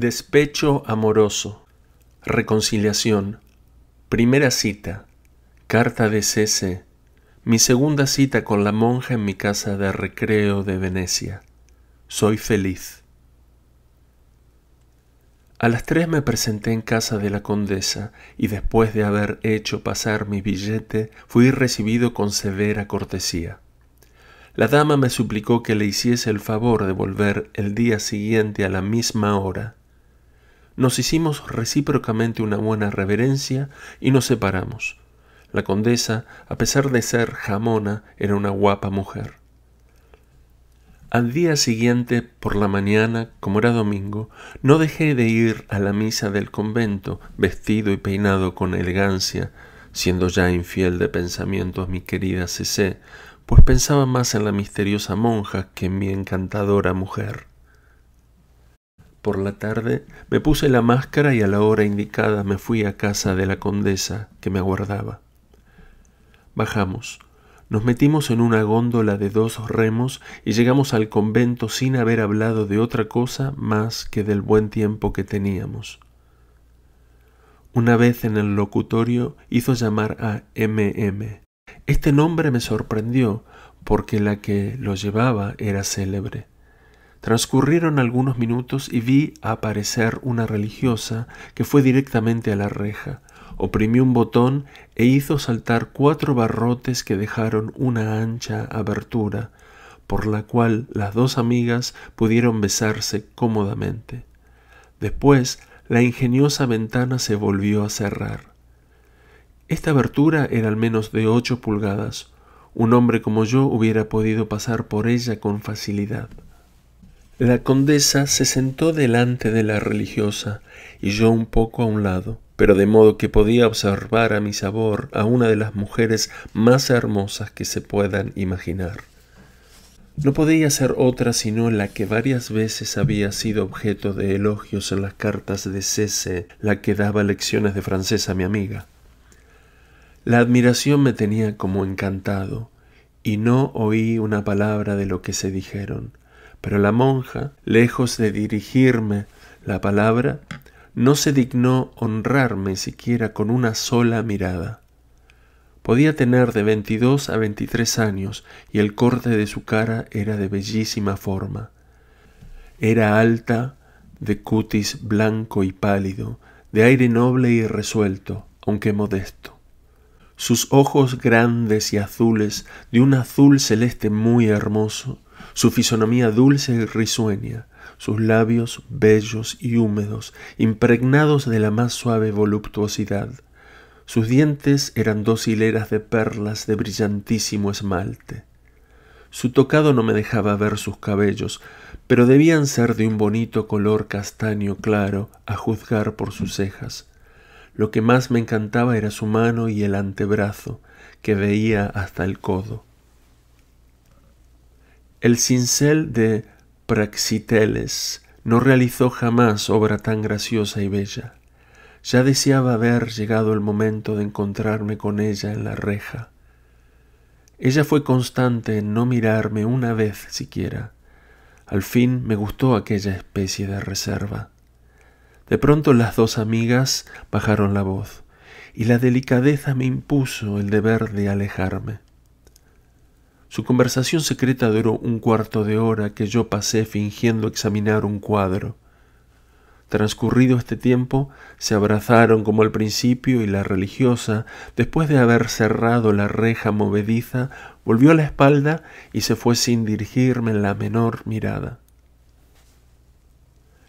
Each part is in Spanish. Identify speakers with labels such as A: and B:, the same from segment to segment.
A: Despecho amoroso. Reconciliación. Primera cita. Carta de cese. Mi segunda cita con la monja en mi casa de recreo de Venecia. Soy feliz. A las tres me presenté en casa de la condesa y después de haber hecho pasar mi billete fui recibido con severa cortesía. La dama me suplicó que le hiciese el favor de volver el día siguiente a la misma hora. Nos hicimos recíprocamente una buena reverencia y nos separamos. La condesa, a pesar de ser jamona, era una guapa mujer. Al día siguiente, por la mañana, como era domingo, no dejé de ir a la misa del convento, vestido y peinado con elegancia, siendo ya infiel de pensamientos mi querida Cecé, pues pensaba más en la misteriosa monja que en mi encantadora mujer por la tarde, me puse la máscara y a la hora indicada me fui a casa de la condesa que me aguardaba. Bajamos. Nos metimos en una góndola de dos remos y llegamos al convento sin haber hablado de otra cosa más que del buen tiempo que teníamos. Una vez en el locutorio hizo llamar a MM. Este nombre me sorprendió porque la que lo llevaba era célebre. Transcurrieron algunos minutos y vi aparecer una religiosa que fue directamente a la reja. oprimió un botón e hizo saltar cuatro barrotes que dejaron una ancha abertura, por la cual las dos amigas pudieron besarse cómodamente. Después, la ingeniosa ventana se volvió a cerrar. Esta abertura era al menos de ocho pulgadas. Un hombre como yo hubiera podido pasar por ella con facilidad. La condesa se sentó delante de la religiosa y yo un poco a un lado, pero de modo que podía observar a mi sabor a una de las mujeres más hermosas que se puedan imaginar. No podía ser otra sino la que varias veces había sido objeto de elogios en las cartas de Cese, la que daba lecciones de francés a mi amiga. La admiración me tenía como encantado, y no oí una palabra de lo que se dijeron, pero la monja, lejos de dirigirme la palabra, no se dignó honrarme siquiera con una sola mirada. Podía tener de veintidós a veintitrés años y el corte de su cara era de bellísima forma. Era alta, de cutis blanco y pálido, de aire noble y resuelto, aunque modesto. Sus ojos grandes y azules, de un azul celeste muy hermoso, su fisonomía dulce y risueña, sus labios bellos y húmedos, impregnados de la más suave voluptuosidad. Sus dientes eran dos hileras de perlas de brillantísimo esmalte. Su tocado no me dejaba ver sus cabellos, pero debían ser de un bonito color castaño claro, a juzgar por sus cejas. Lo que más me encantaba era su mano y el antebrazo, que veía hasta el codo. El cincel de Praxiteles no realizó jamás obra tan graciosa y bella. Ya deseaba haber llegado el momento de encontrarme con ella en la reja. Ella fue constante en no mirarme una vez siquiera. Al fin me gustó aquella especie de reserva. De pronto las dos amigas bajaron la voz, y la delicadeza me impuso el deber de alejarme. Su conversación secreta duró un cuarto de hora que yo pasé fingiendo examinar un cuadro. Transcurrido este tiempo, se abrazaron como al principio y la religiosa, después de haber cerrado la reja movediza, volvió la espalda y se fue sin dirigirme la menor mirada.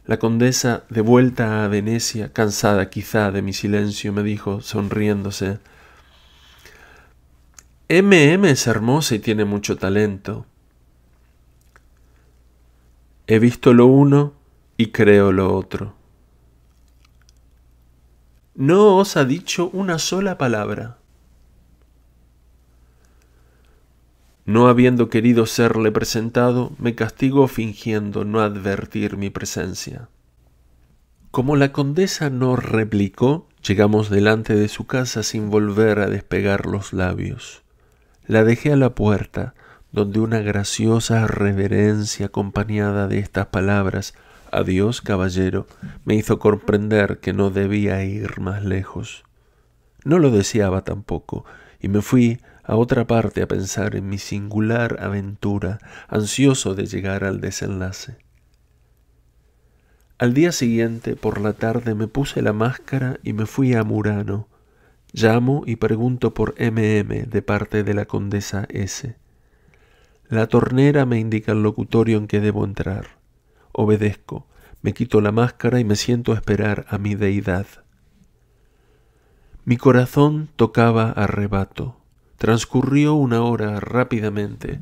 A: La condesa, de vuelta a Venecia, cansada quizá de mi silencio, me dijo, sonriéndose MM es hermosa y tiene mucho talento. He visto lo uno y creo lo otro. No os ha dicho una sola palabra. No habiendo querido serle presentado, me castigó fingiendo no advertir mi presencia. Como la condesa no replicó, llegamos delante de su casa sin volver a despegar los labios. La dejé a la puerta, donde una graciosa reverencia acompañada de estas palabras Adiós, caballero, me hizo comprender que no debía ir más lejos. No lo deseaba tampoco, y me fui a otra parte a pensar en mi singular aventura, ansioso de llegar al desenlace. Al día siguiente, por la tarde, me puse la máscara y me fui a Murano. Llamo y pregunto por MM de parte de la condesa S. La tornera me indica el locutorio en que debo entrar. Obedezco, me quito la máscara y me siento a esperar a mi deidad. Mi corazón tocaba a rebato. Transcurrió una hora rápidamente,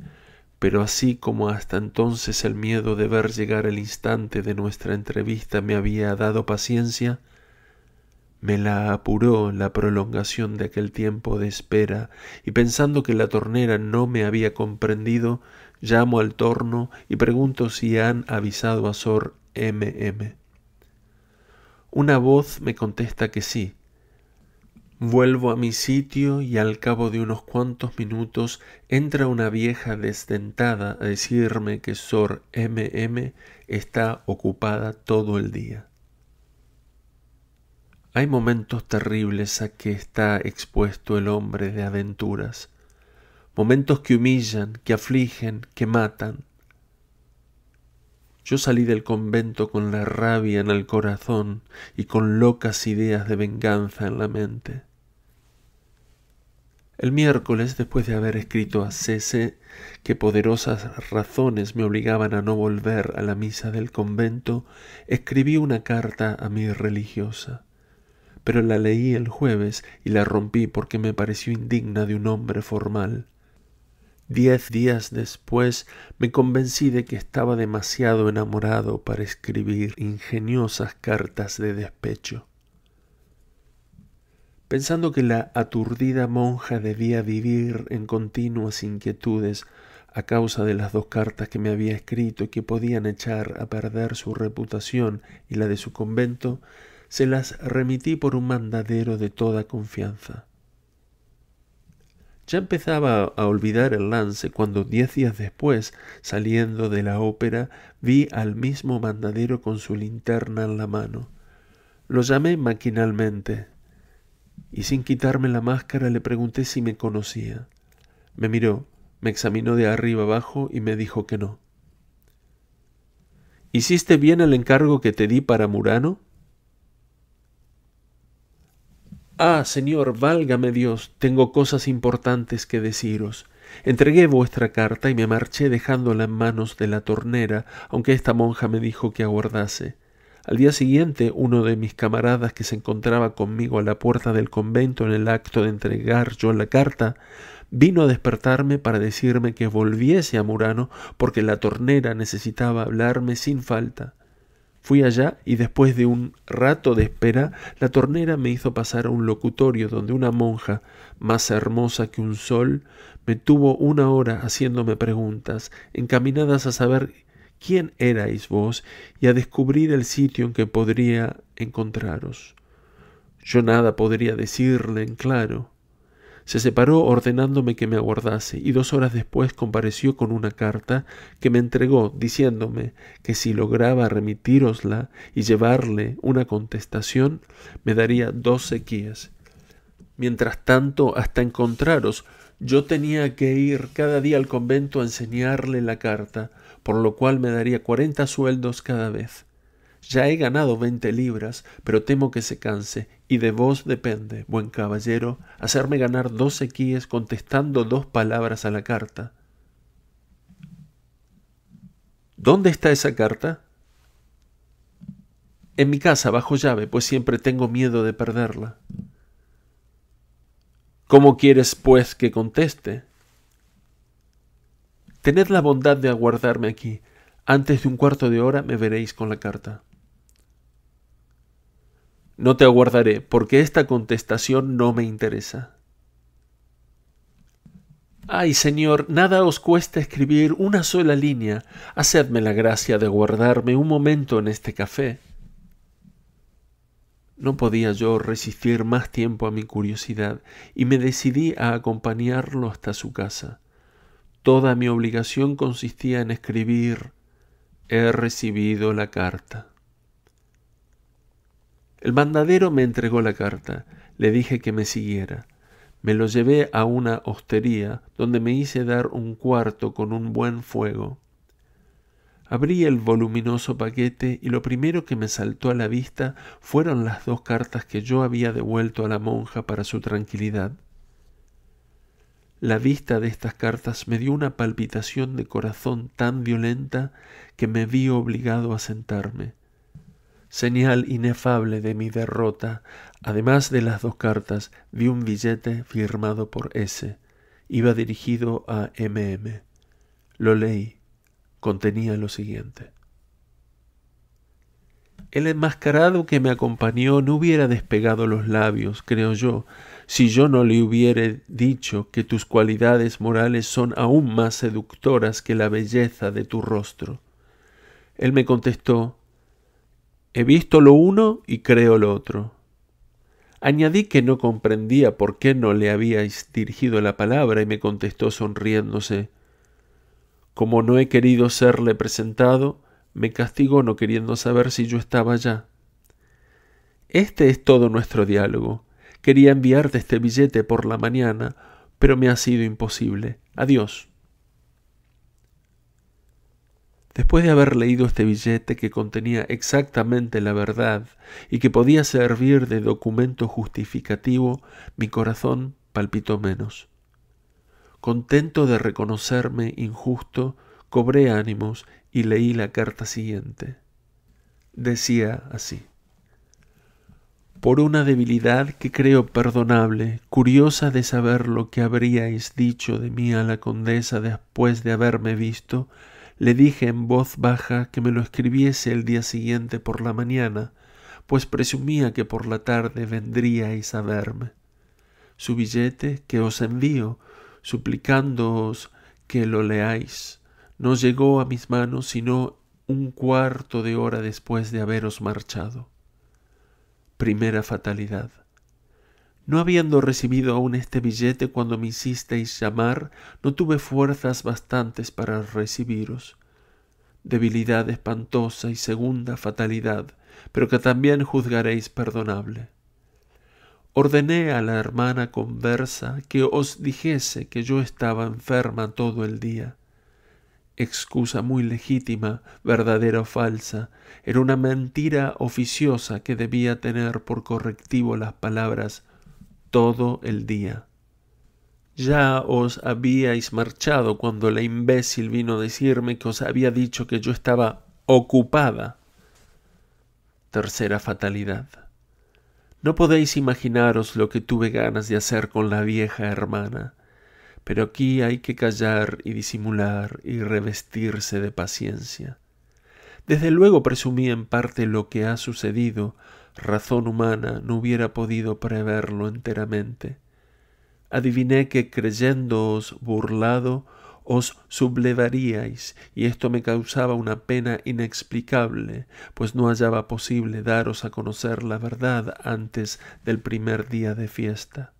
A: pero así como hasta entonces el miedo de ver llegar el instante de nuestra entrevista me había dado paciencia, me la apuró la prolongación de aquel tiempo de espera, y pensando que la tornera no me había comprendido, llamo al torno y pregunto si han avisado a Sor MM. Una voz me contesta que sí. Vuelvo a mi sitio y al cabo de unos cuantos minutos entra una vieja desdentada a decirme que Sor MM está ocupada todo el día. Hay momentos terribles a que está expuesto el hombre de aventuras, momentos que humillan, que afligen, que matan. Yo salí del convento con la rabia en el corazón y con locas ideas de venganza en la mente. El miércoles, después de haber escrito a Cese, que poderosas razones me obligaban a no volver a la misa del convento, escribí una carta a mi religiosa pero la leí el jueves y la rompí porque me pareció indigna de un hombre formal. Diez días después me convencí de que estaba demasiado enamorado para escribir ingeniosas cartas de despecho. Pensando que la aturdida monja debía vivir en continuas inquietudes a causa de las dos cartas que me había escrito y que podían echar a perder su reputación y la de su convento, se las remití por un mandadero de toda confianza. Ya empezaba a olvidar el lance cuando diez días después, saliendo de la ópera, vi al mismo mandadero con su linterna en la mano. Lo llamé maquinalmente y sin quitarme la máscara le pregunté si me conocía. Me miró, me examinó de arriba abajo y me dijo que no. ¿Hiciste bien el encargo que te di para Murano? Ah, Señor, válgame Dios, tengo cosas importantes que deciros. Entregué vuestra carta y me marché dejándola en manos de la tornera, aunque esta monja me dijo que aguardase. Al día siguiente, uno de mis camaradas que se encontraba conmigo a la puerta del convento en el acto de entregar yo la carta, vino a despertarme para decirme que volviese a Murano porque la tornera necesitaba hablarme sin falta. Fui allá y después de un rato de espera, la tornera me hizo pasar a un locutorio donde una monja, más hermosa que un sol, me tuvo una hora haciéndome preguntas, encaminadas a saber quién erais vos y a descubrir el sitio en que podría encontraros. Yo nada podría decirle en claro. Se separó ordenándome que me aguardase, y dos horas después compareció con una carta que me entregó, diciéndome que si lograba remitirosla y llevarle una contestación, me daría dos sequías. Mientras tanto, hasta encontraros, yo tenía que ir cada día al convento a enseñarle la carta, por lo cual me daría cuarenta sueldos cada vez. Ya he ganado veinte libras, pero temo que se canse, y de vos depende, buen caballero, hacerme ganar dos sequíes contestando dos palabras a la carta. ¿Dónde está esa carta? En mi casa, bajo llave, pues siempre tengo miedo de perderla. ¿Cómo quieres, pues, que conteste? Tened la bondad de aguardarme aquí. Antes de un cuarto de hora me veréis con la carta. No te aguardaré, porque esta contestación no me interesa. Ay, Señor, nada os cuesta escribir una sola línea. Hacedme la gracia de guardarme un momento en este café. No podía yo resistir más tiempo a mi curiosidad y me decidí a acompañarlo hasta su casa. Toda mi obligación consistía en escribir He recibido la carta. El mandadero me entregó la carta, le dije que me siguiera. Me lo llevé a una hostería donde me hice dar un cuarto con un buen fuego. Abrí el voluminoso paquete y lo primero que me saltó a la vista fueron las dos cartas que yo había devuelto a la monja para su tranquilidad. La vista de estas cartas me dio una palpitación de corazón tan violenta que me vi obligado a sentarme señal inefable de mi derrota, además de las dos cartas, vi un billete firmado por S. Iba dirigido a MM. Lo leí. Contenía lo siguiente. El enmascarado que me acompañó no hubiera despegado los labios, creo yo, si yo no le hubiera dicho que tus cualidades morales son aún más seductoras que la belleza de tu rostro. Él me contestó He visto lo uno y creo lo otro. Añadí que no comprendía por qué no le habíais dirigido la palabra y me contestó sonriéndose. Como no he querido serle presentado, me castigó no queriendo saber si yo estaba ya. Este es todo nuestro diálogo. Quería enviarte este billete por la mañana, pero me ha sido imposible. Adiós. Después de haber leído este billete que contenía exactamente la verdad y que podía servir de documento justificativo, mi corazón palpitó menos. Contento de reconocerme injusto, cobré ánimos y leí la carta siguiente. Decía así. Por una debilidad que creo perdonable, curiosa de saber lo que habríais dicho de mí a la condesa después de haberme visto, le dije en voz baja que me lo escribiese el día siguiente por la mañana, pues presumía que por la tarde vendríais a verme. Su billete que os envío, suplicándoos que lo leáis, no llegó a mis manos sino un cuarto de hora después de haberos marchado. Primera fatalidad. No habiendo recibido aún este billete cuando me hicisteis llamar, no tuve fuerzas bastantes para recibiros. Debilidad espantosa y segunda fatalidad, pero que también juzgaréis perdonable. Ordené a la hermana conversa que os dijese que yo estaba enferma todo el día. Excusa muy legítima, verdadera o falsa, era una mentira oficiosa que debía tener por correctivo las palabras todo el día. Ya os habíais marchado cuando la imbécil vino a decirme que os había dicho que yo estaba ocupada. Tercera fatalidad. No podéis imaginaros lo que tuve ganas de hacer con la vieja hermana, pero aquí hay que callar y disimular y revestirse de paciencia. Desde luego presumí en parte lo que ha sucedido, razón humana no hubiera podido preverlo enteramente. Adiviné que creyéndoos burlado, os sublevaríais, y esto me causaba una pena inexplicable, pues no hallaba posible daros a conocer la verdad antes del primer día de fiesta.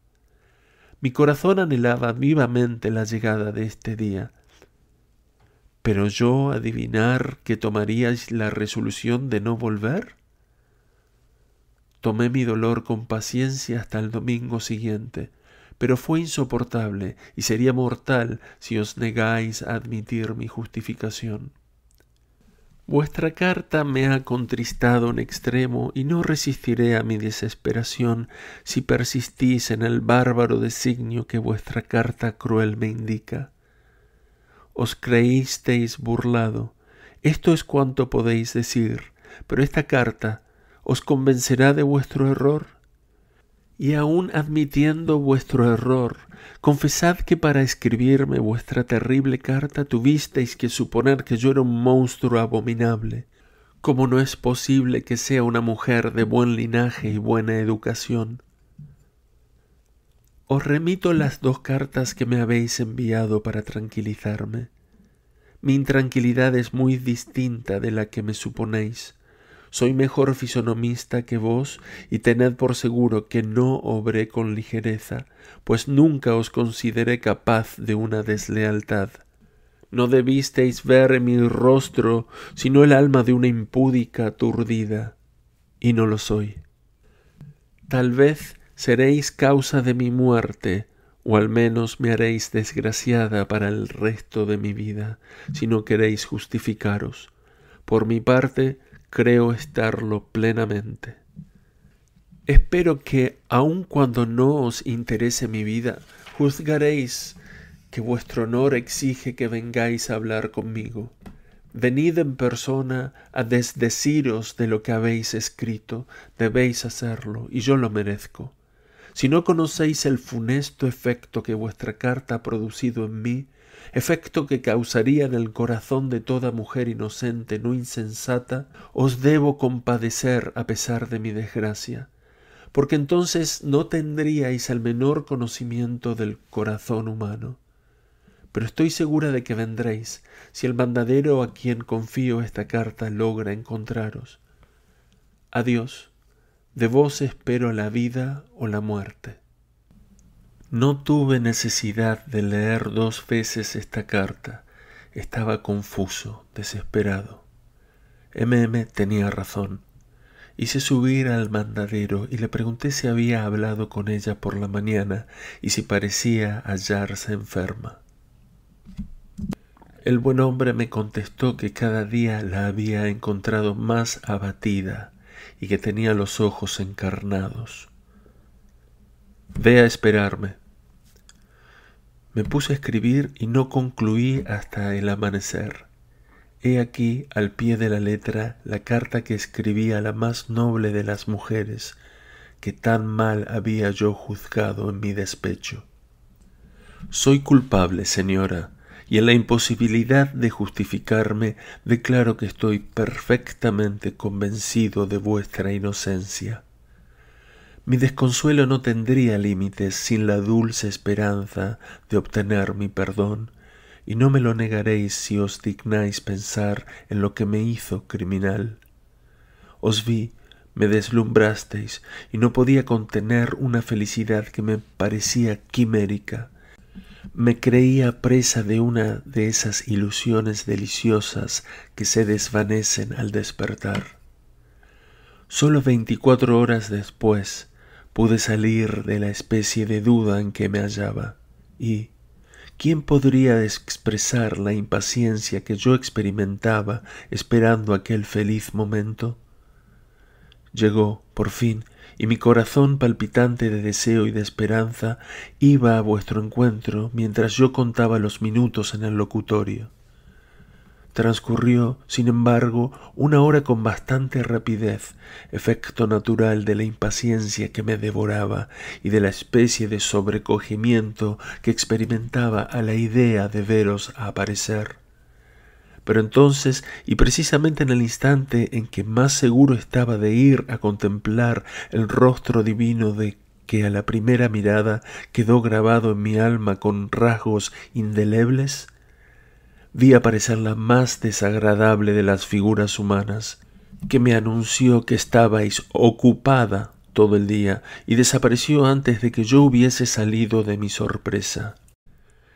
A: Mi corazón anhelaba vivamente la llegada de este día, pero yo adivinar que tomaríais la resolución de no volver? Tomé mi dolor con paciencia hasta el domingo siguiente, pero fue insoportable y sería mortal si os negáis a admitir mi justificación. Vuestra carta me ha contristado en extremo y no resistiré a mi desesperación si persistís en el bárbaro designio que vuestra carta cruel me indica. Os creísteis burlado. Esto es cuanto podéis decir, pero esta carta os convencerá de vuestro error? Y aun admitiendo vuestro error, confesad que para escribirme vuestra terrible carta tuvisteis que suponer que yo era un monstruo abominable, como no es posible que sea una mujer de buen linaje y buena educación. Os remito las dos cartas que me habéis enviado para tranquilizarme. Mi intranquilidad es muy distinta de la que me suponéis, soy mejor fisonomista que vos, y tened por seguro que no obré con ligereza, pues nunca os consideré capaz de una deslealtad. No debisteis ver en mi rostro sino el alma de una impúdica aturdida, y no lo soy. Tal vez seréis causa de mi muerte, o al menos me haréis desgraciada para el resto de mi vida, si no queréis justificaros. Por mi parte, creo estarlo plenamente. Espero que, aun cuando no os interese mi vida, juzgaréis que vuestro honor exige que vengáis a hablar conmigo. Venid en persona a desdeciros de lo que habéis escrito, debéis hacerlo, y yo lo merezco. Si no conocéis el funesto efecto que vuestra carta ha producido en mí, efecto que causaría en el corazón de toda mujer inocente no insensata, os debo compadecer a pesar de mi desgracia, porque entonces no tendríais el menor conocimiento del corazón humano. Pero estoy segura de que vendréis, si el mandadero a quien confío esta carta logra encontraros. Adiós, de vos espero la vida o la muerte. No tuve necesidad de leer dos veces esta carta. Estaba confuso, desesperado. MM tenía razón. Hice subir al mandadero y le pregunté si había hablado con ella por la mañana y si parecía hallarse enferma. El buen hombre me contestó que cada día la había encontrado más abatida y que tenía los ojos encarnados. Ve a esperarme. Me puse a escribir y no concluí hasta el amanecer. He aquí al pie de la letra la carta que escribí a la más noble de las mujeres, que tan mal había yo juzgado en mi despecho. Soy culpable, señora, y en la imposibilidad de justificarme declaro que estoy perfectamente convencido de vuestra inocencia. Mi desconsuelo no tendría límites sin la dulce esperanza de obtener mi perdón, y no me lo negaréis si os dignáis pensar en lo que me hizo criminal. Os vi, me deslumbrasteis, y no podía contener una felicidad que me parecía quimérica. Me creía presa de una de esas ilusiones deliciosas que se desvanecen al despertar. Solo veinticuatro horas después, Pude salir de la especie de duda en que me hallaba y ¿quién podría expresar la impaciencia que yo experimentaba esperando aquel feliz momento? Llegó, por fin, y mi corazón palpitante de deseo y de esperanza iba a vuestro encuentro mientras yo contaba los minutos en el locutorio. Transcurrió, sin embargo, una hora con bastante rapidez, efecto natural de la impaciencia que me devoraba y de la especie de sobrecogimiento que experimentaba a la idea de veros aparecer. Pero entonces, y precisamente en el instante en que más seguro estaba de ir a contemplar el rostro divino de que a la primera mirada quedó grabado en mi alma con rasgos indelebles, vi aparecer la más desagradable de las figuras humanas, que me anunció que estabais ocupada todo el día y desapareció antes de que yo hubiese salido de mi sorpresa.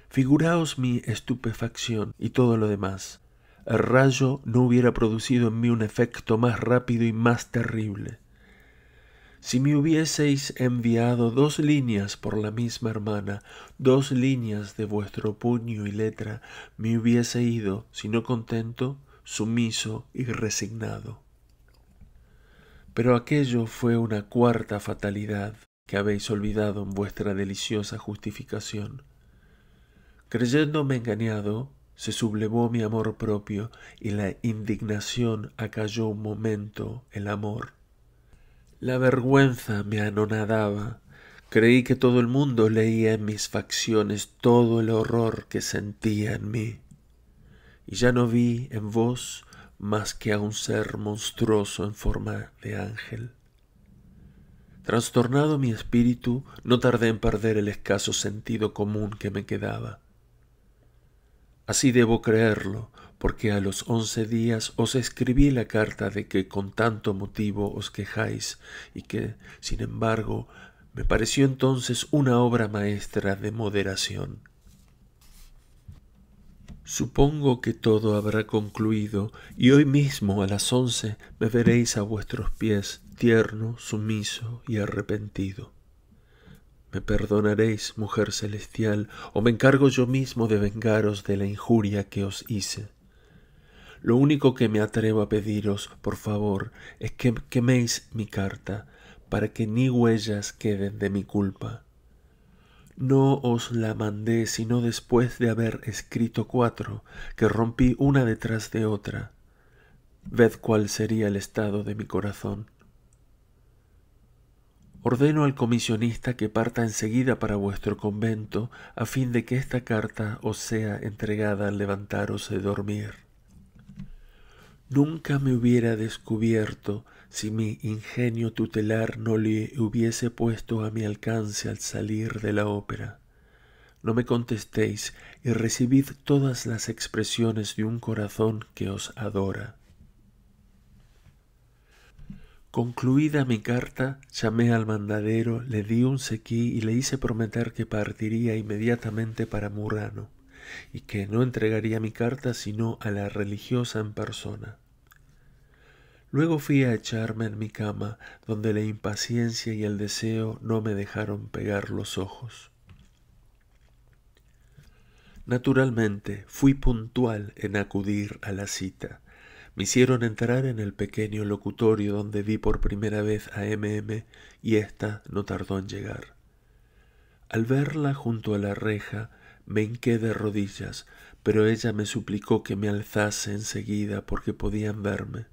A: Figuraos mi estupefacción y todo lo demás. El rayo no hubiera producido en mí un efecto más rápido y más terrible. Si me hubieseis enviado dos líneas por la misma hermana, dos líneas de vuestro puño y letra, me hubiese ido, si no contento, sumiso y resignado. Pero aquello fue una cuarta fatalidad que habéis olvidado en vuestra deliciosa justificación. Creyéndome engañado, se sublevó mi amor propio y la indignación acalló un momento el amor la vergüenza me anonadaba. Creí que todo el mundo leía en mis facciones todo el horror que sentía en mí. Y ya no vi en vos más que a un ser monstruoso en forma de ángel. Trastornado mi espíritu, no tardé en perder el escaso sentido común que me quedaba. Así debo creerlo, porque a los once días os escribí la carta de que con tanto motivo os quejáis y que, sin embargo, me pareció entonces una obra maestra de moderación. Supongo que todo habrá concluido y hoy mismo a las once me veréis a vuestros pies, tierno, sumiso y arrepentido. Me perdonaréis, mujer celestial, o me encargo yo mismo de vengaros de la injuria que os hice. Lo único que me atrevo a pediros, por favor, es que queméis mi carta, para que ni huellas queden de mi culpa. No os la mandé sino después de haber escrito cuatro, que rompí una detrás de otra. Ved cuál sería el estado de mi corazón. Ordeno al comisionista que parta enseguida para vuestro convento, a fin de que esta carta os sea entregada al levantaros de dormir. Nunca me hubiera descubierto si mi ingenio tutelar no le hubiese puesto a mi alcance al salir de la ópera. No me contestéis y recibid todas las expresiones de un corazón que os adora. Concluida mi carta, llamé al mandadero, le di un sequí y le hice prometer que partiría inmediatamente para Murano y que no entregaría mi carta sino a la religiosa en persona. Luego fui a echarme en mi cama, donde la impaciencia y el deseo no me dejaron pegar los ojos. Naturalmente, fui puntual en acudir a la cita. Me hicieron entrar en el pequeño locutorio donde vi por primera vez a MM y ésta no tardó en llegar. Al verla junto a la reja, me hinqué de rodillas, pero ella me suplicó que me alzase enseguida porque podían verme.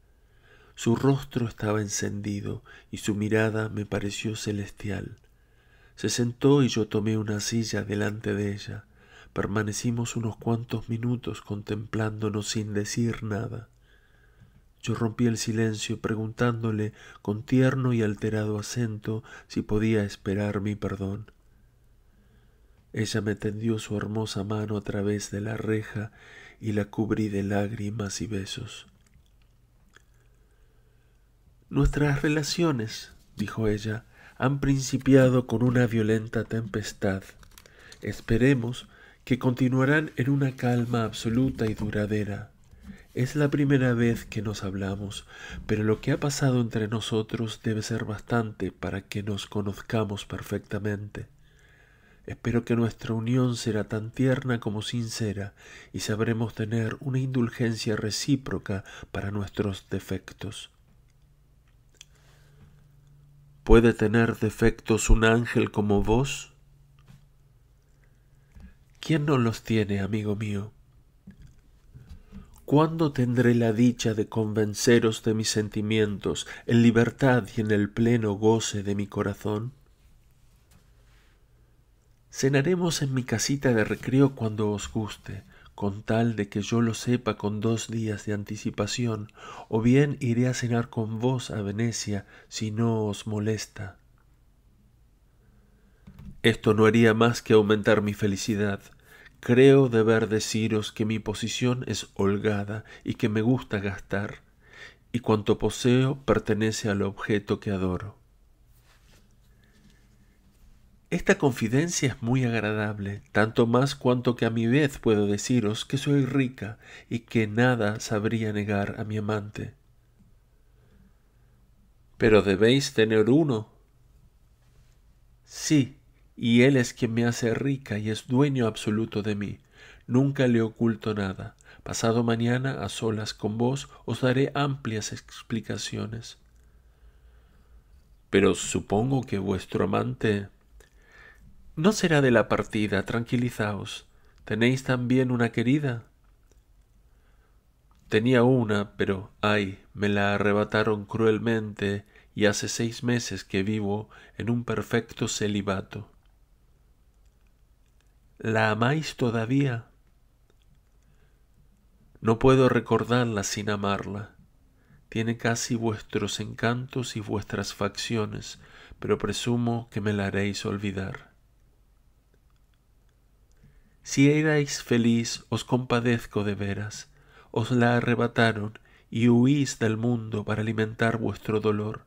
A: Su rostro estaba encendido y su mirada me pareció celestial. Se sentó y yo tomé una silla delante de ella. Permanecimos unos cuantos minutos contemplándonos sin decir nada. Yo rompí el silencio preguntándole con tierno y alterado acento si podía esperar mi perdón. Ella me tendió su hermosa mano a través de la reja y la cubrí de lágrimas y besos. Nuestras relaciones, dijo ella, han principiado con una violenta tempestad. Esperemos que continuarán en una calma absoluta y duradera. Es la primera vez que nos hablamos, pero lo que ha pasado entre nosotros debe ser bastante para que nos conozcamos perfectamente. Espero que nuestra unión será tan tierna como sincera y sabremos tener una indulgencia recíproca para nuestros defectos. ¿Puede tener defectos un ángel como vos? ¿Quién no los tiene, amigo mío? ¿Cuándo tendré la dicha de convenceros de mis sentimientos en libertad y en el pleno goce de mi corazón? Cenaremos en mi casita de recreo cuando os guste, con tal de que yo lo sepa con dos días de anticipación, o bien iré a cenar con vos a Venecia si no os molesta. Esto no haría más que aumentar mi felicidad. Creo deber deciros que mi posición es holgada y que me gusta gastar, y cuanto poseo pertenece al objeto que adoro. Esta confidencia es muy agradable, tanto más cuanto que a mi vez puedo deciros que soy rica y que nada sabría negar a mi amante. Pero debéis tener uno. Sí, y él es quien me hace rica y es dueño absoluto de mí. Nunca le oculto nada. Pasado mañana, a solas con vos, os daré amplias explicaciones. Pero supongo que vuestro amante no será de la partida, tranquilizaos. ¿Tenéis también una querida? Tenía una, pero ay, me la arrebataron cruelmente y hace seis meses que vivo en un perfecto celibato. ¿La amáis todavía? No puedo recordarla sin amarla. Tiene casi vuestros encantos y vuestras facciones, pero presumo que me la haréis olvidar. Si erais feliz, os compadezco de veras. Os la arrebataron y huís del mundo para alimentar vuestro dolor.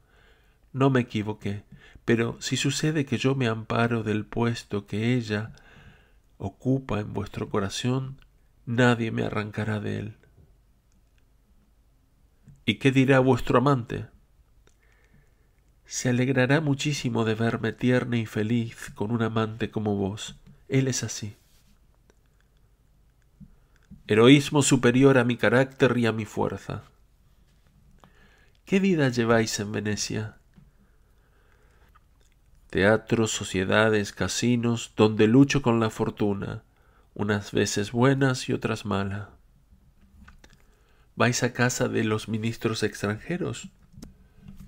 A: No me equivoqué, pero si sucede que yo me amparo del puesto que ella ocupa en vuestro corazón, nadie me arrancará de él. ¿Y qué dirá vuestro amante? Se alegrará muchísimo de verme tierna y feliz con un amante como vos. Él es así heroísmo superior a mi carácter y a mi fuerza. ¿Qué vida lleváis en Venecia? Teatros, sociedades, casinos, donde lucho con la fortuna, unas veces buenas y otras malas. ¿Vais a casa de los ministros extranjeros?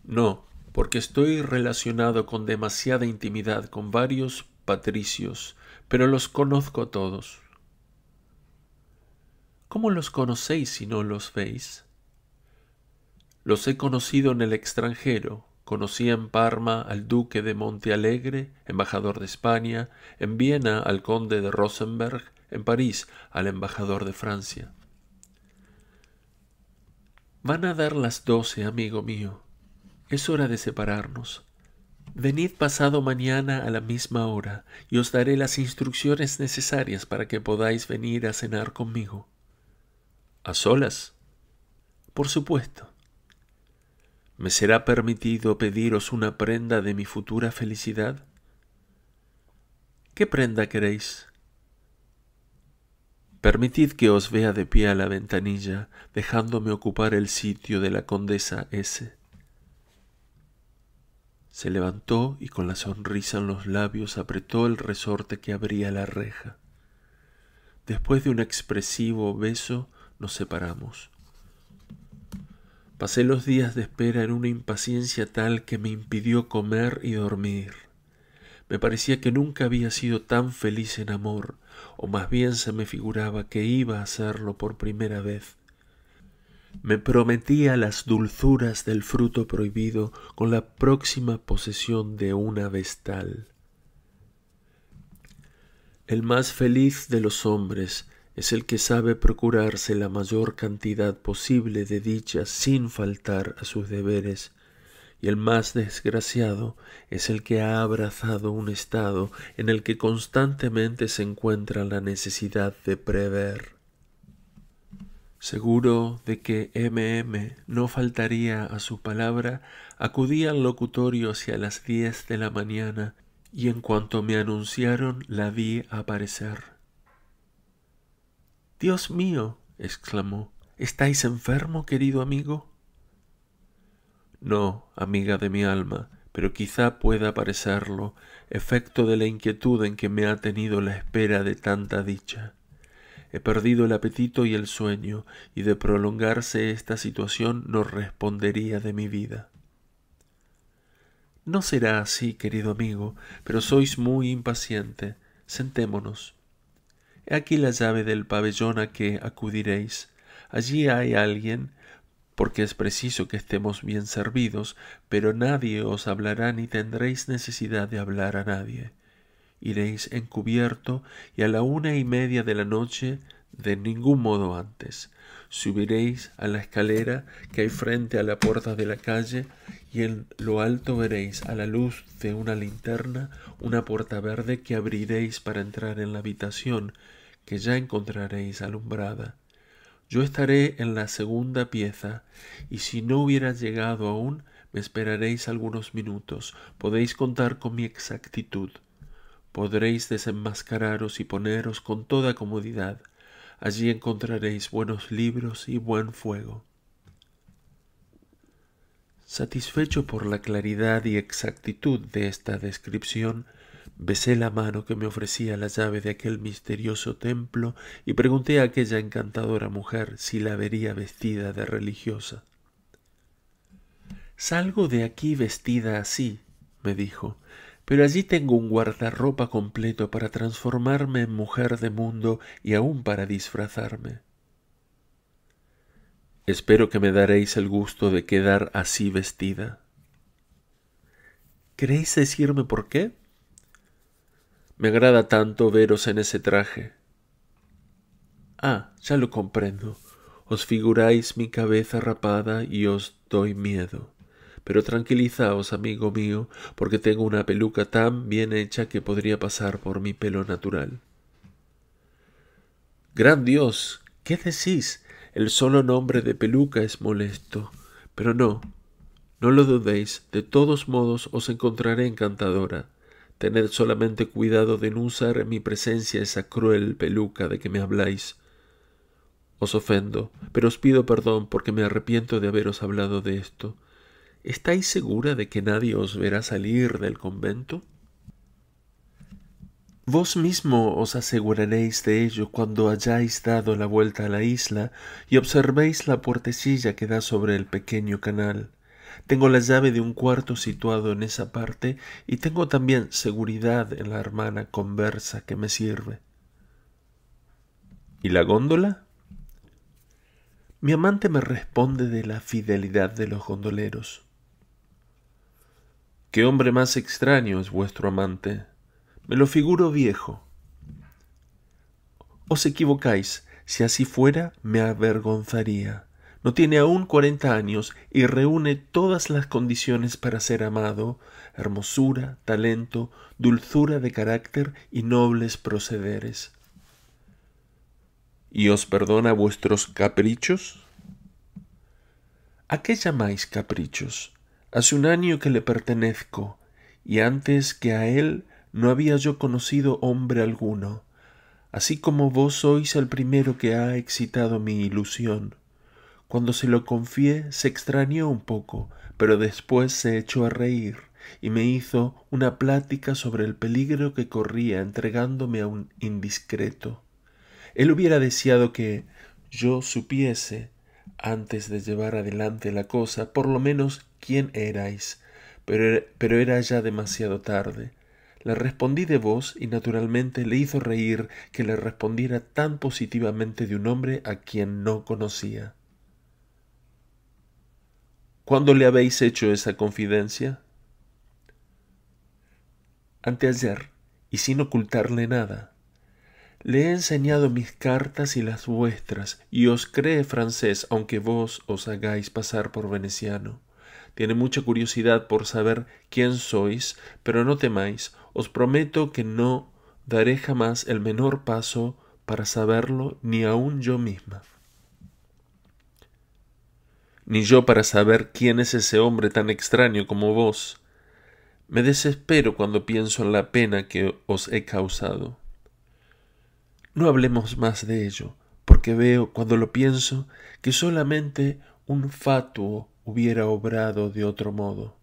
A: No, porque estoy relacionado con demasiada intimidad con varios patricios, pero los conozco a todos. ¿Cómo los conocéis si no los veis? Los he conocido en el extranjero. Conocí en Parma al duque de Monte Alegre, embajador de España, en Viena al conde de Rosenberg, en París al embajador de Francia. Van a dar las doce, amigo mío. Es hora de separarnos. Venid pasado mañana a la misma hora y os daré las instrucciones necesarias para que podáis venir a cenar conmigo. ¿A solas? Por supuesto. ¿Me será permitido pediros una prenda de mi futura felicidad? ¿Qué prenda queréis? Permitid que os vea de pie a la ventanilla, dejándome ocupar el sitio de la condesa S. Se levantó y con la sonrisa en los labios apretó el resorte que abría la reja. Después de un expresivo beso, nos separamos. Pasé los días de espera en una impaciencia tal que me impidió comer y dormir. Me parecía que nunca había sido tan feliz en amor, o más bien se me figuraba que iba a hacerlo por primera vez. Me prometía las dulzuras del fruto prohibido con la próxima posesión de una vestal. El más feliz de los hombres, es el que sabe procurarse la mayor cantidad posible de dichas sin faltar a sus deberes, y el más desgraciado es el que ha abrazado un estado en el que constantemente se encuentra la necesidad de prever. Seguro de que MM no faltaría a su palabra, acudí al locutorio hacia las diez de la mañana, y en cuanto me anunciaron la vi aparecer. Dios mío, exclamó, ¿estáis enfermo, querido amigo? No, amiga de mi alma, pero quizá pueda parecerlo, efecto de la inquietud en que me ha tenido la espera de tanta dicha. He perdido el apetito y el sueño, y de prolongarse esta situación no respondería de mi vida. No será así, querido amigo, pero sois muy impaciente. Sentémonos aquí la llave del pabellón a que acudiréis. Allí hay alguien, porque es preciso que estemos bien servidos, pero nadie os hablará ni tendréis necesidad de hablar a nadie. Iréis encubierto y a la una y media de la noche, de ningún modo antes, subiréis a la escalera que hay frente a la puerta de la calle y en lo alto veréis a la luz de una linterna una puerta verde que abriréis para entrar en la habitación que ya encontraréis alumbrada. Yo estaré en la segunda pieza, y si no hubiera llegado aún, me esperaréis algunos minutos. Podéis contar con mi exactitud. Podréis desenmascararos y poneros con toda comodidad. Allí encontraréis buenos libros y buen fuego. Satisfecho por la claridad y exactitud de esta descripción, Besé la mano que me ofrecía la llave de aquel misterioso templo y pregunté a aquella encantadora mujer si la vería vestida de religiosa. Salgo de aquí vestida así, me dijo, pero allí tengo un guardarropa completo para transformarme en mujer de mundo y aún para disfrazarme. Espero que me daréis el gusto de quedar así vestida. ¿Queréis decirme por qué? Me agrada tanto veros en ese traje. Ah, ya lo comprendo. Os figuráis mi cabeza rapada y os doy miedo. Pero tranquilizaos, amigo mío, porque tengo una peluca tan bien hecha que podría pasar por mi pelo natural. Gran Dios, ¿qué decís? El solo nombre de peluca es molesto. Pero no, no lo dudéis, de todos modos os encontraré encantadora. Tened solamente cuidado de no usar en mi presencia esa cruel peluca de que me habláis. Os ofendo, pero os pido perdón porque me arrepiento de haberos hablado de esto. ¿Estáis segura de que nadie os verá salir del convento? Vos mismo os aseguraréis de ello cuando hayáis dado la vuelta a la isla y observéis la puertecilla que da sobre el pequeño canal. Tengo la llave de un cuarto situado en esa parte y tengo también seguridad en la hermana conversa que me sirve. ¿Y la góndola? Mi amante me responde de la fidelidad de los gondoleros. Qué hombre más extraño es vuestro amante. Me lo figuro viejo. Os equivocáis. Si así fuera, me avergonzaría. No tiene aún cuarenta años y reúne todas las condiciones para ser amado, hermosura, talento, dulzura de carácter y nobles procederes. ¿Y os perdona vuestros caprichos? ¿A qué llamáis caprichos? Hace un año que le pertenezco, y antes que a él no había yo conocido hombre alguno, así como vos sois el primero que ha excitado mi ilusión. Cuando se lo confié se extrañó un poco, pero después se echó a reír y me hizo una plática sobre el peligro que corría entregándome a un indiscreto. Él hubiera deseado que yo supiese, antes de llevar adelante la cosa, por lo menos quién erais, pero, er-, pero era ya demasiado tarde. Le respondí de voz y naturalmente le hizo reír que le respondiera tan positivamente de un hombre a quien no conocía. ¿Cuándo le habéis hecho esa confidencia? Anteayer, y sin ocultarle nada. Le he enseñado mis cartas y las vuestras, y os cree francés, aunque vos os hagáis pasar por veneciano. Tiene mucha curiosidad por saber quién sois, pero no temáis, os prometo que no daré jamás el menor paso para saberlo ni aun yo misma ni yo para saber quién es ese hombre tan extraño como vos. Me desespero cuando pienso en la pena que os he causado. No hablemos más de ello, porque veo, cuando lo pienso, que solamente un fatuo hubiera obrado de otro modo.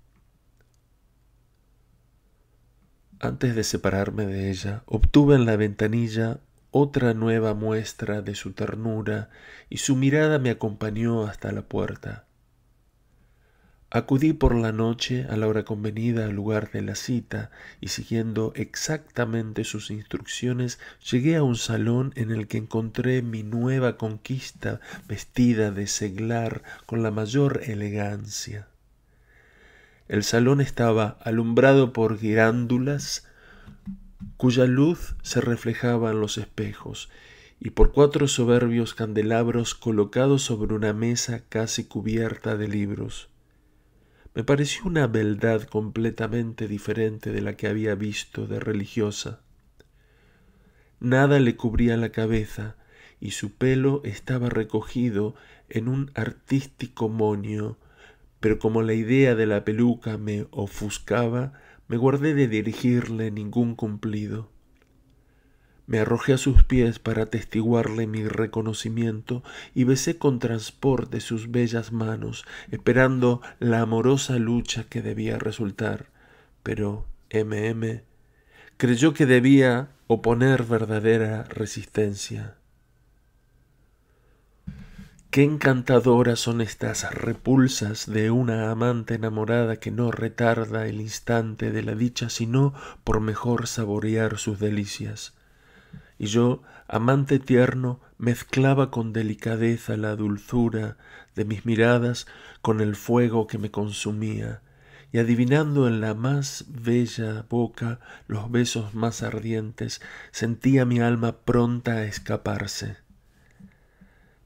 A: Antes de separarme de ella, obtuve en la ventanilla otra nueva muestra de su ternura y su mirada me acompañó hasta la puerta. Acudí por la noche a la hora convenida al lugar de la cita y siguiendo exactamente sus instrucciones llegué a un salón en el que encontré mi nueva conquista vestida de seglar con la mayor elegancia. El salón estaba alumbrado por girándulas cuya luz se reflejaba en los espejos, y por cuatro soberbios candelabros colocados sobre una mesa casi cubierta de libros. Me pareció una beldad completamente diferente de la que había visto de religiosa. Nada le cubría la cabeza, y su pelo estaba recogido en un artístico moño, pero como la idea de la peluca me ofuscaba, me guardé de dirigirle ningún cumplido. Me arrojé a sus pies para atestiguarle mi reconocimiento y besé con transporte sus bellas manos, esperando la amorosa lucha que debía resultar. Pero MM creyó que debía oponer verdadera resistencia. Qué encantadoras son estas repulsas de una amante enamorada que no retarda el instante de la dicha, sino por mejor saborear sus delicias. Y yo, amante tierno, mezclaba con delicadeza la dulzura de mis miradas con el fuego que me consumía, y adivinando en la más bella boca los besos más ardientes, sentía mi alma pronta a escaparse.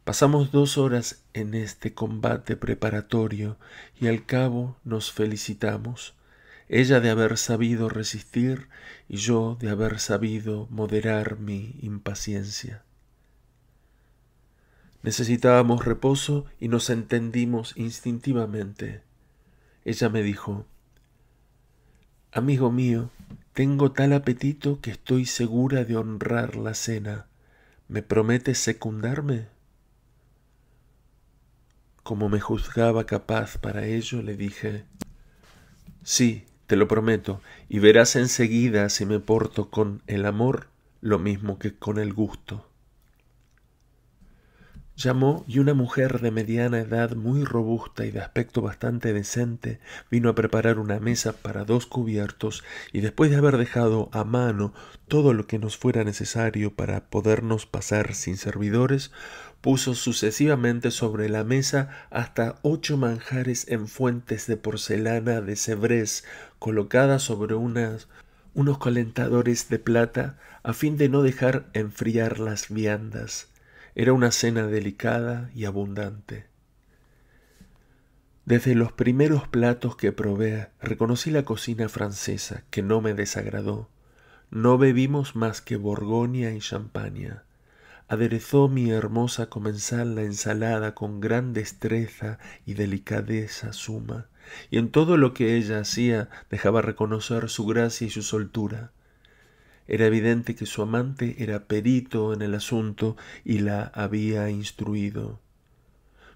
A: Pasamos dos horas en este combate preparatorio y al cabo nos felicitamos, ella de haber sabido resistir y yo de haber sabido moderar mi impaciencia. Necesitábamos reposo y nos entendimos instintivamente. Ella me dijo, Amigo mío, tengo tal apetito que estoy segura de honrar la cena. ¿Me prometes secundarme? Como me juzgaba capaz para ello, le dije Sí, te lo prometo, y verás enseguida si me porto con el amor lo mismo que con el gusto. Llamó y una mujer de mediana edad, muy robusta y de aspecto bastante decente, vino a preparar una mesa para dos cubiertos y después de haber dejado a mano todo lo que nos fuera necesario para podernos pasar sin servidores, puso sucesivamente sobre la mesa hasta ocho manjares en fuentes de porcelana de cebrés colocadas sobre unos calentadores de plata a fin de no dejar enfriar las viandas. Era una cena delicada y abundante. Desde los primeros platos que probé reconocí la cocina francesa, que no me desagradó. No bebimos más que Borgoña y champaña aderezó mi hermosa comensal la ensalada con gran destreza y delicadeza suma, y en todo lo que ella hacía dejaba reconocer su gracia y su soltura. Era evidente que su amante era perito en el asunto y la había instruido.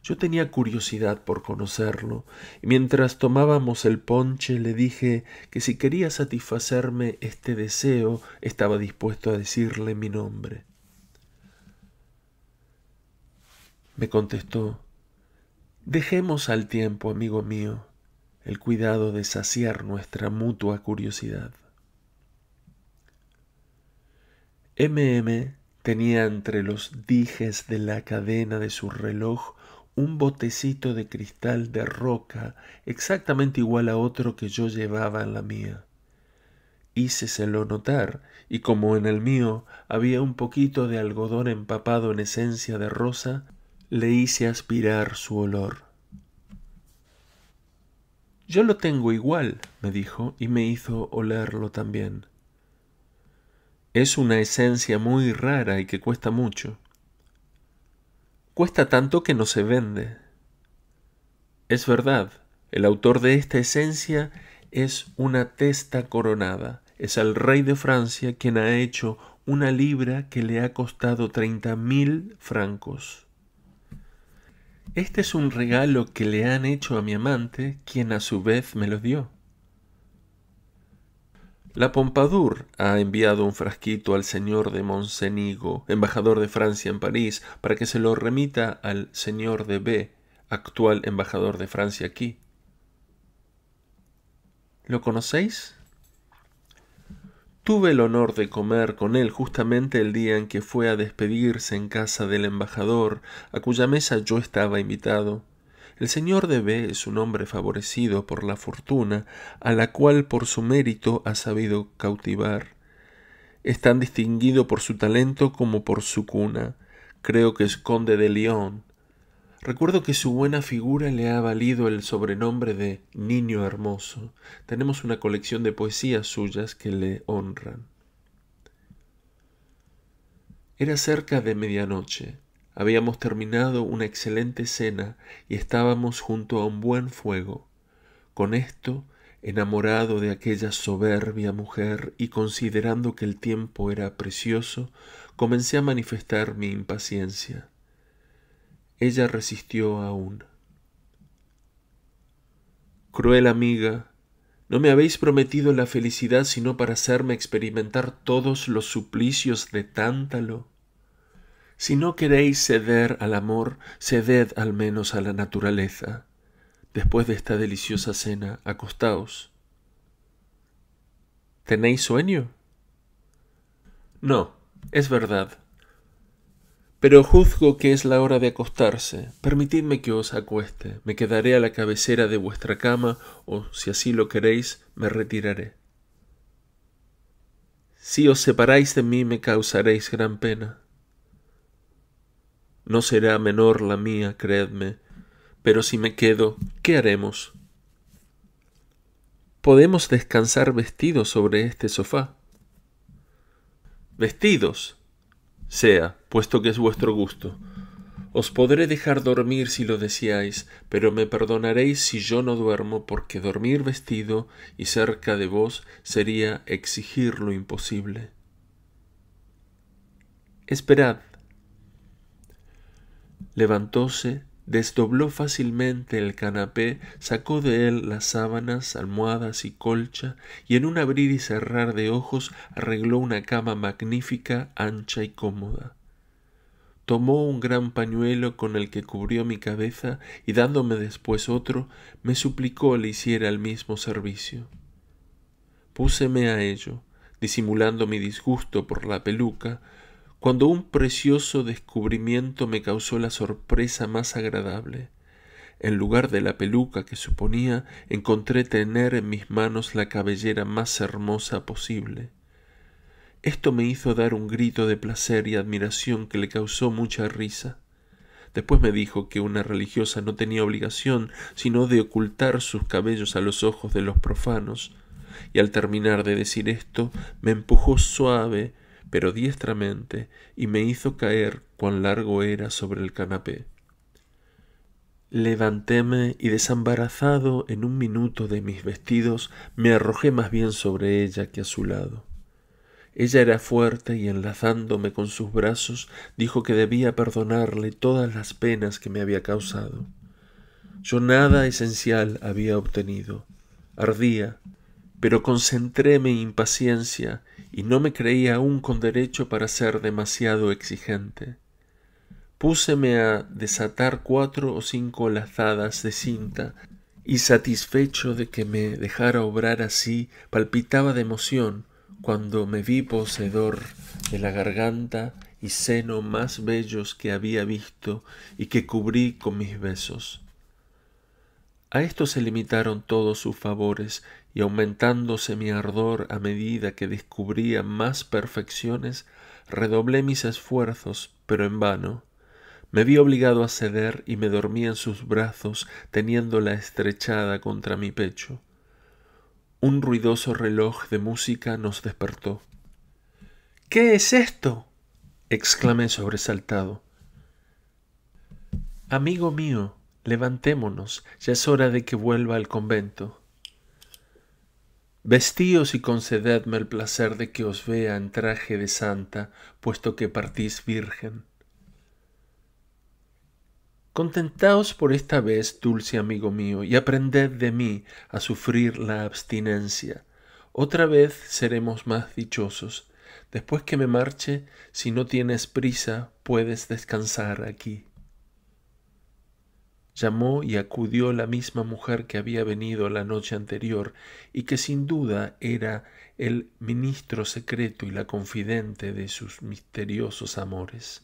A: Yo tenía curiosidad por conocerlo, y mientras tomábamos el ponche le dije que si quería satisfacerme este deseo estaba dispuesto a decirle mi nombre. me contestó, dejemos al tiempo, amigo mío, el cuidado de saciar nuestra mutua curiosidad. MM tenía entre los dijes de la cadena de su reloj un botecito de cristal de roca exactamente igual a otro que yo llevaba en la mía. Híceselo notar, y como en el mío había un poquito de algodón empapado en esencia de rosa, le hice aspirar su olor. Yo lo tengo igual, me dijo, y me hizo olerlo también. Es una esencia muy rara y que cuesta mucho. Cuesta tanto que no se vende. Es verdad, el autor de esta esencia es una testa coronada. Es el rey de Francia quien ha hecho una libra que le ha costado treinta mil francos. Este es un regalo que le han hecho a mi amante, quien a su vez me lo dio. La Pompadour ha enviado un frasquito al señor de Monsenigo, embajador de Francia en París, para que se lo remita al señor de B, actual embajador de Francia aquí. ¿Lo conocéis? Tuve el honor de comer con él justamente el día en que fue a despedirse en casa del embajador, a cuya mesa yo estaba invitado. El señor de B es un hombre favorecido por la fortuna, a la cual por su mérito ha sabido cautivar. Es tan distinguido por su talento como por su cuna. Creo que es conde de Lyon. Recuerdo que su buena figura le ha valido el sobrenombre de Niño Hermoso. Tenemos una colección de poesías suyas que le honran. Era cerca de medianoche. Habíamos terminado una excelente cena y estábamos junto a un buen fuego. Con esto, enamorado de aquella soberbia mujer y considerando que el tiempo era precioso, comencé a manifestar mi impaciencia ella resistió aún. Cruel amiga, no me habéis prometido la felicidad sino para hacerme experimentar todos los suplicios de Tántalo. Si no queréis ceder al amor, ceded al menos a la naturaleza. Después de esta deliciosa cena, acostaos. ¿Tenéis sueño? No, es verdad. Pero juzgo que es la hora de acostarse. Permitidme que os acueste. Me quedaré a la cabecera de vuestra cama, o, si así lo queréis, me retiraré. Si os separáis de mí, me causaréis gran pena. No será menor la mía, creedme, pero si me quedo, ¿qué haremos? Podemos descansar vestidos sobre este sofá. Vestidos, sea, puesto que es vuestro gusto. Os podré dejar dormir si lo deseáis, pero me perdonaréis si yo no duermo, porque dormir vestido y cerca de vos sería exigir lo imposible. Esperad. Levantóse desdobló fácilmente el canapé, sacó de él las sábanas, almohadas y colcha, y en un abrir y cerrar de ojos arregló una cama magnífica, ancha y cómoda. Tomó un gran pañuelo con el que cubrió mi cabeza y dándome después otro, me suplicó le hiciera el mismo servicio. Púseme a ello, disimulando mi disgusto por la peluca, cuando un precioso descubrimiento me causó la sorpresa más agradable. En lugar de la peluca que suponía, encontré tener en mis manos la cabellera más hermosa posible. Esto me hizo dar un grito de placer y admiración que le causó mucha risa. Después me dijo que una religiosa no tenía obligación sino de ocultar sus cabellos a los ojos de los profanos, y al terminar de decir esto me empujó suave pero diestramente, y me hizo caer cuán largo era sobre el canapé. Levantéme y desembarazado en un minuto de mis vestidos, me arrojé más bien sobre ella que a su lado. Ella era fuerte y enlazándome con sus brazos dijo que debía perdonarle todas las penas que me había causado. Yo nada esencial había obtenido. Ardía, pero concentré mi impaciencia y no me creía aún con derecho para ser demasiado exigente. Púseme a desatar cuatro o cinco lazadas de cinta, y satisfecho de que me dejara obrar así, palpitaba de emoción cuando me vi poseedor de la garganta y seno más bellos que había visto y que cubrí con mis besos. A esto se limitaron todos sus favores y aumentándose mi ardor a medida que descubría más perfecciones, redoblé mis esfuerzos, pero en vano. Me vi obligado a ceder y me dormí en sus brazos, teniéndola estrechada contra mi pecho. Un ruidoso reloj de música nos despertó. ¿Qué es esto? exclamé sobresaltado. Amigo mío, levantémonos, ya es hora de que vuelva al convento. Vestíos y concededme el placer de que os vea en traje de santa, puesto que partís virgen. Contentaos por esta vez, dulce amigo mío, y aprended de mí a sufrir la abstinencia. Otra vez seremos más dichosos. Después que me marche, si no tienes prisa, puedes descansar aquí. Llamó y acudió la misma mujer que había venido la noche anterior y que sin duda era el ministro secreto y la confidente de sus misteriosos amores.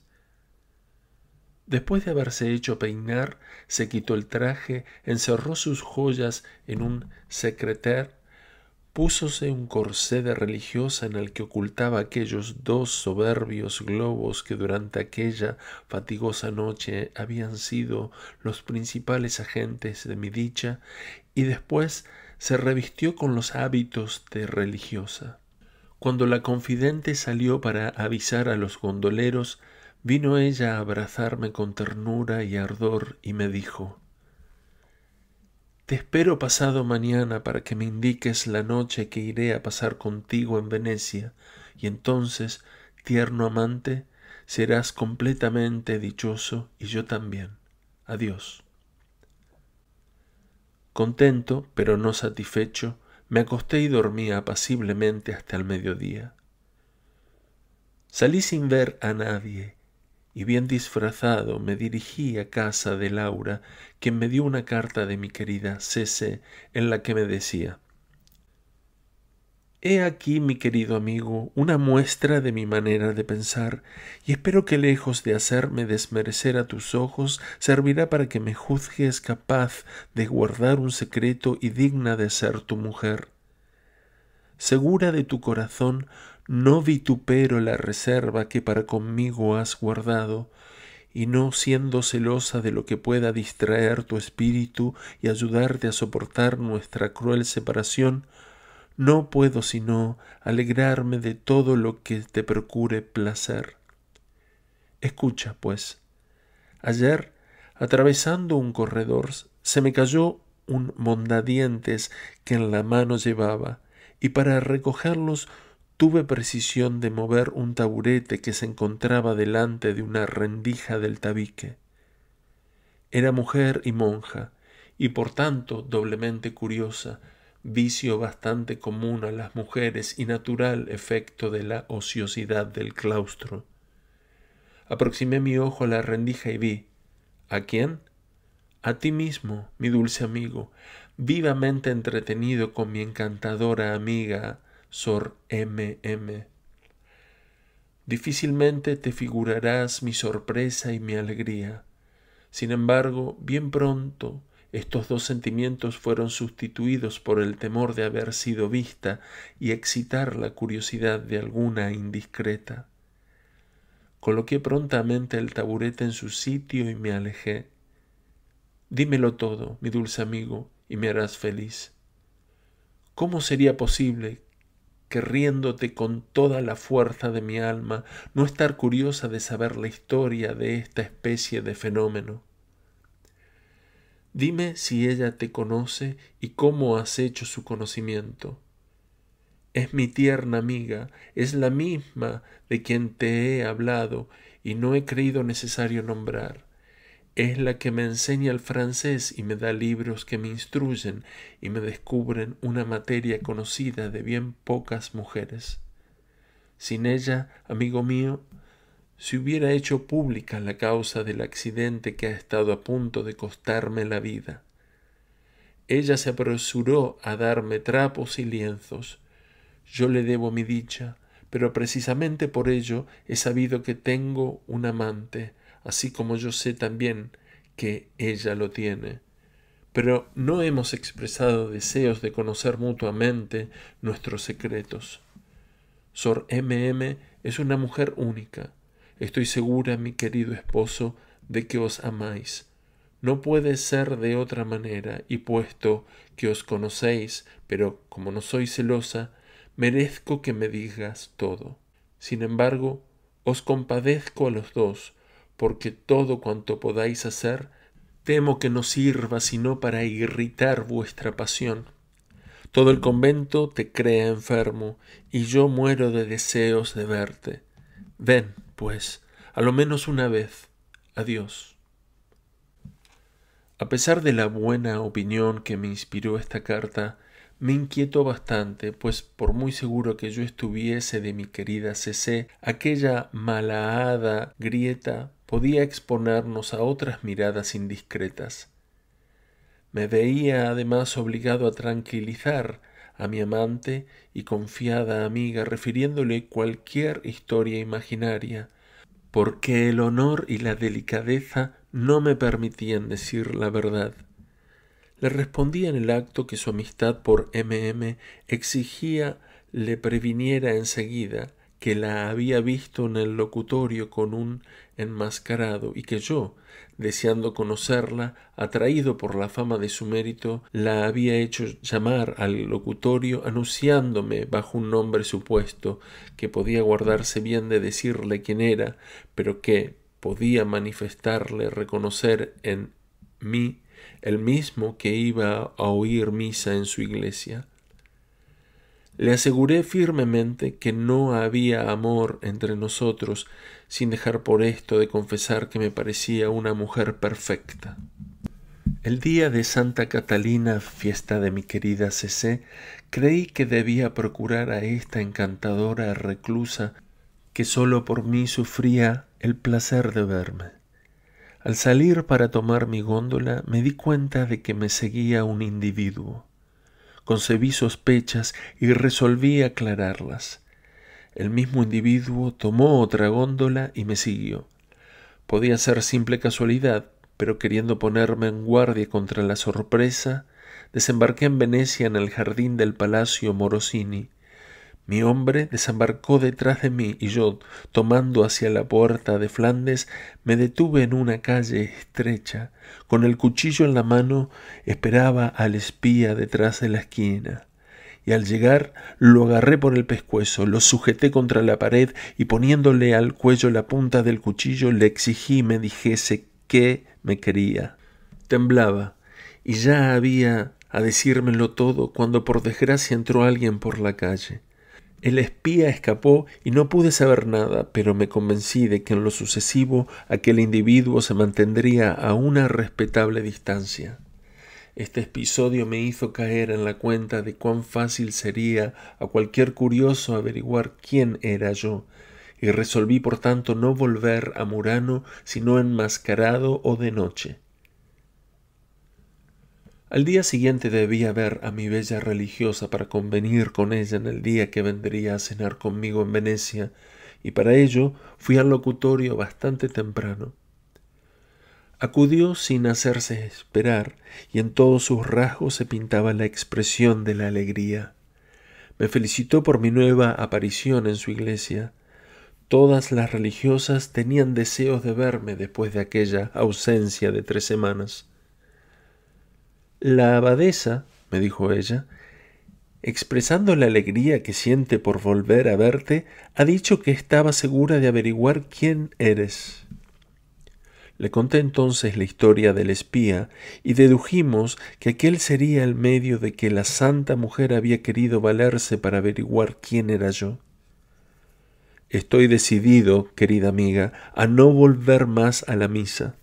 A: Después de haberse hecho peinar, se quitó el traje, encerró sus joyas en un secretaire púsose un corsé de religiosa en el que ocultaba aquellos dos soberbios globos que durante aquella fatigosa noche habían sido los principales agentes de mi dicha, y después se revistió con los hábitos de religiosa. Cuando la confidente salió para avisar a los gondoleros, vino ella a abrazarme con ternura y ardor y me dijo te espero pasado mañana para que me indiques la noche que iré a pasar contigo en Venecia, y entonces, tierno amante, serás completamente dichoso y yo también. Adiós. Contento, pero no satisfecho, me acosté y dormí apaciblemente hasta el mediodía. Salí sin ver a nadie y bien disfrazado me dirigí a casa de Laura, quien me dio una carta de mi querida Cese en la que me decía He aquí, mi querido amigo, una muestra de mi manera de pensar, y espero que lejos de hacerme desmerecer a tus ojos, servirá para que me juzgues capaz de guardar un secreto y digna de ser tu mujer. Segura de tu corazón, no vitupero la reserva que para conmigo has guardado, y no siendo celosa de lo que pueda distraer tu espíritu y ayudarte a soportar nuestra cruel separación, no puedo sino alegrarme de todo lo que te procure placer. Escucha, pues. Ayer, atravesando un corredor, se me cayó un mondadientes que en la mano llevaba, y para recogerlos Tuve precisión de mover un taburete que se encontraba delante de una rendija del tabique. Era mujer y monja, y por tanto doblemente curiosa, vicio bastante común a las mujeres y natural efecto de la ociosidad del claustro. Aproximé mi ojo a la rendija y vi. ¿A quién? A ti mismo, mi dulce amigo, vivamente entretenido con mi encantadora amiga Sor M. Difícilmente te figurarás mi sorpresa y mi alegría. Sin embargo, bien pronto estos dos sentimientos fueron sustituidos por el temor de haber sido vista y excitar la curiosidad de alguna indiscreta. Coloqué prontamente el taburete en su sitio y me alejé. Dímelo todo, mi dulce amigo, y me harás feliz. ¿Cómo sería posible que riéndote con toda la fuerza de mi alma, no estar curiosa de saber la historia de esta especie de fenómeno. Dime si ella te conoce y cómo has hecho su conocimiento. Es mi tierna amiga, es la misma de quien te he hablado y no he creído necesario nombrar es la que me enseña el francés y me da libros que me instruyen y me descubren una materia conocida de bien pocas mujeres. Sin ella, amigo mío, si hubiera hecho pública la causa del accidente que ha estado a punto de costarme la vida. Ella se apresuró a darme trapos y lienzos. Yo le debo mi dicha, pero precisamente por ello he sabido que tengo un amante, así como yo sé también que ella lo tiene. Pero no hemos expresado deseos de conocer mutuamente nuestros secretos. Sor MM es una mujer única. Estoy segura, mi querido esposo, de que os amáis. No puede ser de otra manera, y puesto que os conocéis, pero como no soy celosa, merezco que me digas todo. Sin embargo, os compadezco a los dos, porque todo cuanto podáis hacer, temo que no sirva sino para irritar vuestra pasión. Todo el convento te crea enfermo, y yo muero de deseos de verte. Ven, pues, a lo menos una vez. Adiós. A pesar de la buena opinión que me inspiró esta carta, me inquietó bastante, pues por muy seguro que yo estuviese de mi querida CC, aquella malahada grieta podía exponernos a otras miradas indiscretas. Me veía además obligado a tranquilizar a mi amante y confiada amiga refiriéndole cualquier historia imaginaria, porque el honor y la delicadeza no me permitían decir la verdad. Le respondía en el acto que su amistad por MM exigía le previniera enseguida que la había visto en el locutorio con un enmascarado y que yo, deseando conocerla, atraído por la fama de su mérito, la había hecho llamar al locutorio anunciándome bajo un nombre supuesto que podía guardarse bien de decirle quién era, pero que podía manifestarle reconocer en mí el mismo que iba a oír misa en su iglesia. Le aseguré firmemente que no había amor entre nosotros, sin dejar por esto de confesar que me parecía una mujer perfecta. El día de Santa Catalina, fiesta de mi querida C.C., creí que debía procurar a esta encantadora reclusa que sólo por mí sufría el placer de verme. Al salir para tomar mi góndola me di cuenta de que me seguía un individuo. Concebí sospechas y resolví aclararlas. El mismo individuo tomó otra góndola y me siguió. Podía ser simple casualidad, pero queriendo ponerme en guardia contra la sorpresa, desembarqué en Venecia en el jardín del Palacio Morosini, mi hombre desembarcó detrás de mí y yo, tomando hacia la puerta de Flandes, me detuve en una calle estrecha. Con el cuchillo en la mano esperaba al espía detrás de la esquina. Y al llegar lo agarré por el pescuezo, lo sujeté contra la pared y poniéndole al cuello la punta del cuchillo le exigí me dijese qué me quería. Temblaba y ya había a decírmelo todo cuando por desgracia entró alguien por la calle. El espía escapó y no pude saber nada, pero me convencí de que en lo sucesivo aquel individuo se mantendría a una respetable distancia. Este episodio me hizo caer en la cuenta de cuán fácil sería a cualquier curioso averiguar quién era yo, y resolví por tanto no volver a Murano sino enmascarado o de noche. Al día siguiente debía ver a mi bella religiosa para convenir con ella en el día que vendría a cenar conmigo en Venecia, y para ello fui al locutorio bastante temprano. Acudió sin hacerse esperar, y en todos sus rasgos se pintaba la expresión de la alegría. Me felicitó por mi nueva aparición en su iglesia. Todas las religiosas tenían deseos de verme después de aquella ausencia de tres semanas. La abadesa, me dijo ella, expresando la alegría que siente por volver a verte, ha dicho que estaba segura de averiguar quién eres. Le conté entonces la historia del espía y dedujimos que aquel sería el medio de que la santa mujer había querido valerse para averiguar quién era yo. Estoy decidido, querida amiga, a no volver más a la misa.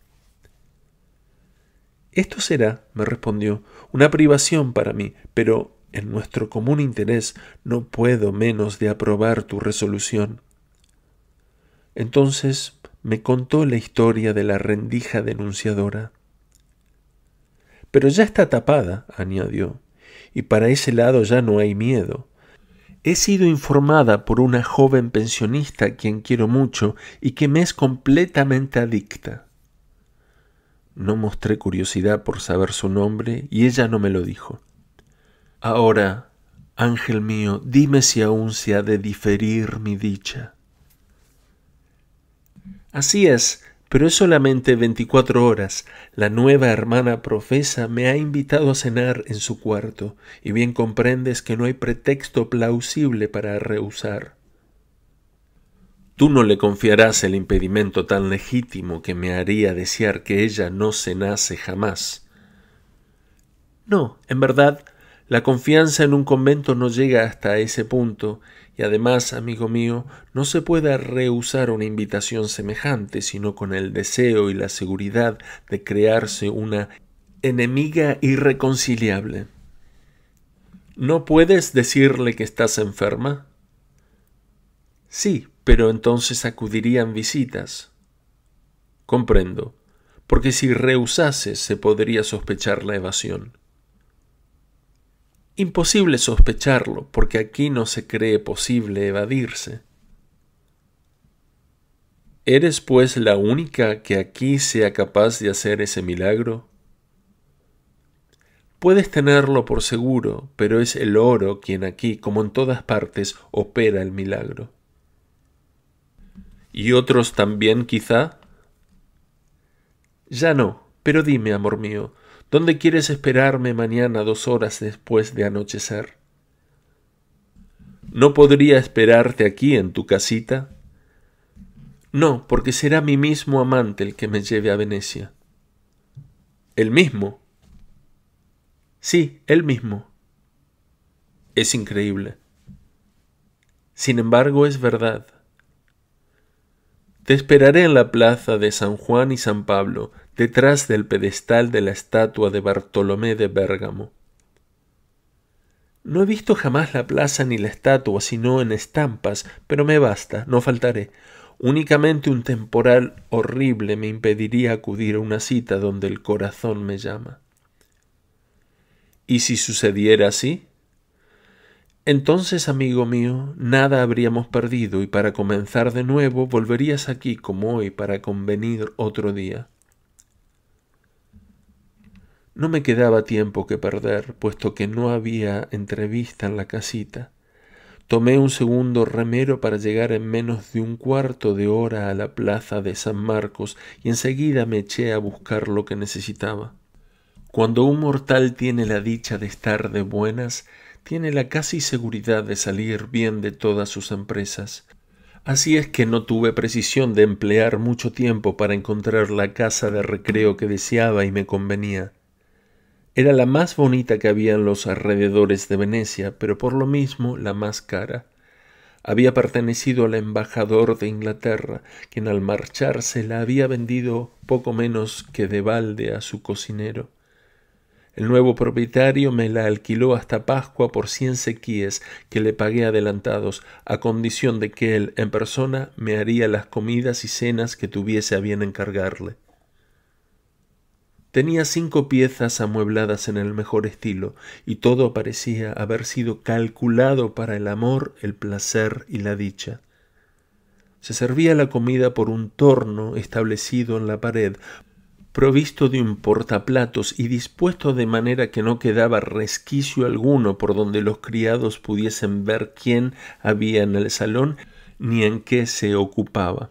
A: Esto será, me respondió, una privación para mí, pero en nuestro común interés no puedo menos de aprobar tu resolución. Entonces me contó la historia de la rendija denunciadora. Pero ya está tapada, añadió, y para ese lado ya no hay miedo. He sido informada por una joven pensionista a quien quiero mucho y que me es completamente adicta. No mostré curiosidad por saber su nombre y ella no me lo dijo. Ahora, ángel mío, dime si aún se ha de diferir mi dicha. Así es, pero es solamente veinticuatro horas. La nueva hermana profesa me ha invitado a cenar en su cuarto, y bien comprendes que no hay pretexto plausible para rehusar. Tú no le confiarás el impedimento tan legítimo que me haría desear que ella no se nace jamás. No, en verdad, la confianza en un convento no llega hasta ese punto, y además, amigo mío, no se puede rehusar una invitación semejante, sino con el deseo y la seguridad de crearse una enemiga irreconciliable. ¿No puedes decirle que estás enferma? Sí, pero entonces acudirían visitas. Comprendo, porque si rehusase se podría sospechar la evasión. Imposible sospecharlo, porque aquí no se cree posible evadirse. ¿Eres pues la única que aquí sea capaz de hacer ese milagro? Puedes tenerlo por seguro, pero es el oro quien aquí, como en todas partes, opera el milagro y otros también quizá? Ya no, pero dime, amor mío, ¿dónde quieres esperarme mañana dos horas después de anochecer? ¿No podría esperarte aquí en tu casita? No, porque será mi mismo amante el que me lleve a Venecia. ¿El mismo? Sí, el mismo. Es increíble. Sin embargo, es verdad. Te esperaré en la plaza de San Juan y San Pablo, detrás del pedestal de la estatua de Bartolomé de Bérgamo. No he visto jamás la plaza ni la estatua, sino en estampas, pero me basta, no faltaré. Únicamente un temporal horrible me impediría acudir a una cita donde el corazón me llama. ¿Y si sucediera así? Entonces, amigo mío, nada habríamos perdido y para comenzar de nuevo volverías aquí como hoy para convenir otro día. No me quedaba tiempo que perder, puesto que no había entrevista en la casita. Tomé un segundo remero para llegar en menos de un cuarto de hora a la plaza de San Marcos y enseguida me eché a buscar lo que necesitaba. Cuando un mortal tiene la dicha de estar de buenas, tiene la casi seguridad de salir bien de todas sus empresas. Así es que no tuve precisión de emplear mucho tiempo para encontrar la casa de recreo que deseaba y me convenía. Era la más bonita que había en los alrededores de Venecia, pero por lo mismo la más cara. Había pertenecido al embajador de Inglaterra, quien al marcharse la había vendido poco menos que de balde a su cocinero. El nuevo propietario me la alquiló hasta Pascua por cien sequíes que le pagué adelantados, a condición de que él en persona me haría las comidas y cenas que tuviese a bien encargarle. Tenía cinco piezas amuebladas en el mejor estilo, y todo parecía haber sido calculado para el amor, el placer y la dicha. Se servía la comida por un torno establecido en la pared, provisto de un portaplatos y dispuesto de manera que no quedaba resquicio alguno por donde los criados pudiesen ver quién había en el salón ni en qué se ocupaba.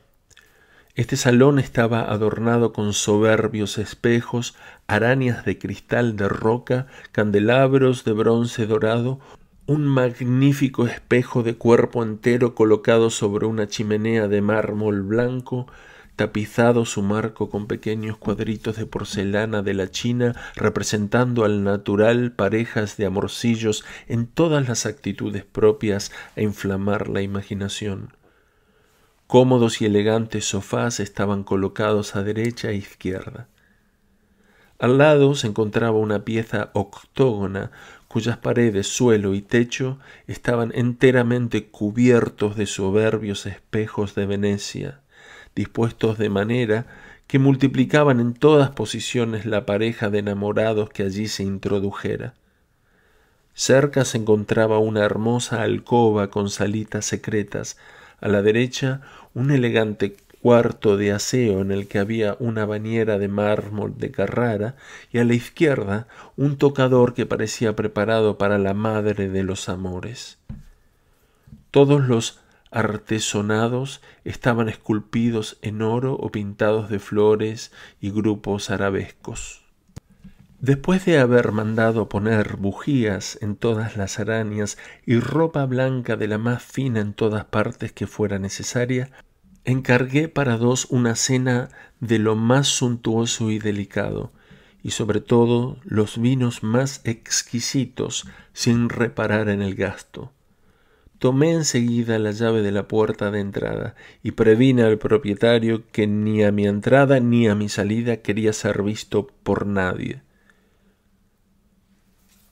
A: Este salón estaba adornado con soberbios espejos, arañas de cristal de roca, candelabros de bronce dorado, un magnífico espejo de cuerpo entero colocado sobre una chimenea de mármol blanco, tapizado su marco con pequeños cuadritos de porcelana de la China, representando al natural parejas de amorcillos en todas las actitudes propias a inflamar la imaginación. Cómodos y elegantes sofás estaban colocados a derecha e izquierda. Al lado se encontraba una pieza octógona cuyas paredes, suelo y techo estaban enteramente cubiertos de soberbios espejos de Venecia dispuestos de manera que multiplicaban en todas posiciones la pareja de enamorados que allí se introdujera. Cerca se encontraba una hermosa alcoba con salitas secretas, a la derecha un elegante cuarto de aseo en el que había una bañera de mármol de Carrara y a la izquierda un tocador que parecía preparado para la madre de los amores. Todos los artesonados estaban esculpidos en oro o pintados de flores y grupos arabescos. Después de haber mandado poner bujías en todas las arañas y ropa blanca de la más fina en todas partes que fuera necesaria, encargué para dos una cena de lo más suntuoso y delicado, y sobre todo los vinos más exquisitos, sin reparar en el gasto. Tomé enseguida la llave de la puerta de entrada y previne al propietario que ni a mi entrada ni a mi salida quería ser visto por nadie.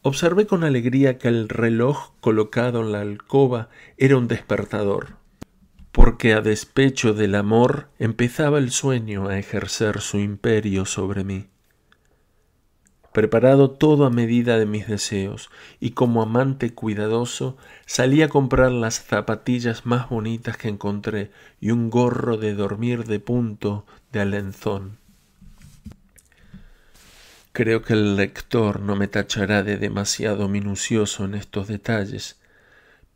A: Observé con alegría que el reloj colocado en la alcoba era un despertador, porque a despecho del amor empezaba el sueño a ejercer su imperio sobre mí preparado todo a medida de mis deseos, y como amante cuidadoso salí a comprar las zapatillas más bonitas que encontré y un gorro de dormir de punto de alenzón. Creo que el lector no me tachará de demasiado minucioso en estos detalles.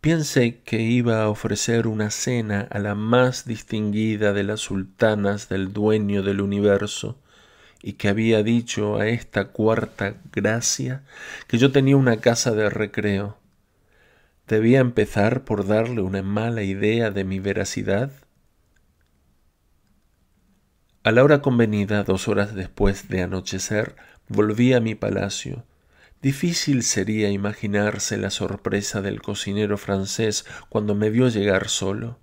A: Piense que iba a ofrecer una cena a la más distinguida de las sultanas del dueño del universo, y que había dicho a esta cuarta gracia que yo tenía una casa de recreo. ¿Debía empezar por darle una mala idea de mi veracidad? A la hora convenida, dos horas después de anochecer, volví a mi palacio. Difícil sería imaginarse la sorpresa del cocinero francés cuando me vio llegar solo.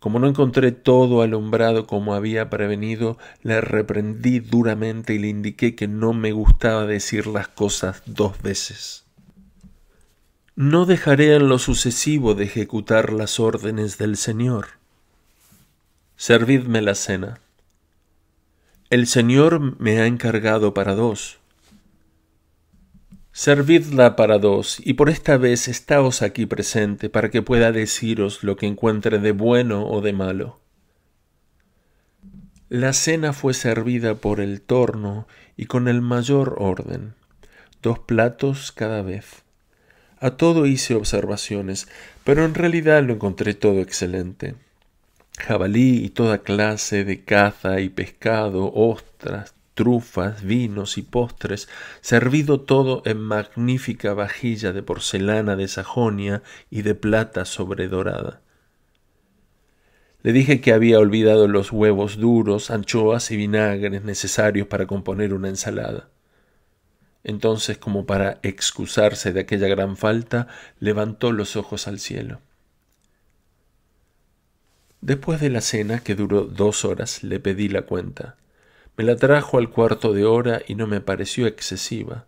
A: Como no encontré todo alumbrado como había prevenido, le reprendí duramente y le indiqué que no me gustaba decir las cosas dos veces. No dejaré en lo sucesivo de ejecutar las órdenes del Señor. Servidme la cena. El Señor me ha encargado para dos. Servidla para dos, y por esta vez estáos aquí presente para que pueda deciros lo que encuentre de bueno o de malo. La cena fue servida por el torno y con el mayor orden, dos platos cada vez. A todo hice observaciones, pero en realidad lo encontré todo excelente. Jabalí y toda clase de caza y pescado, ostras, trufas, vinos y postres, servido todo en magnífica vajilla de porcelana de Sajonia y de plata sobredorada. Le dije que había olvidado los huevos duros, anchoas y vinagres necesarios para componer una ensalada. Entonces, como para excusarse de aquella gran falta, levantó los ojos al cielo. Después de la cena, que duró dos horas, le pedí la cuenta. Me la trajo al cuarto de hora y no me pareció excesiva.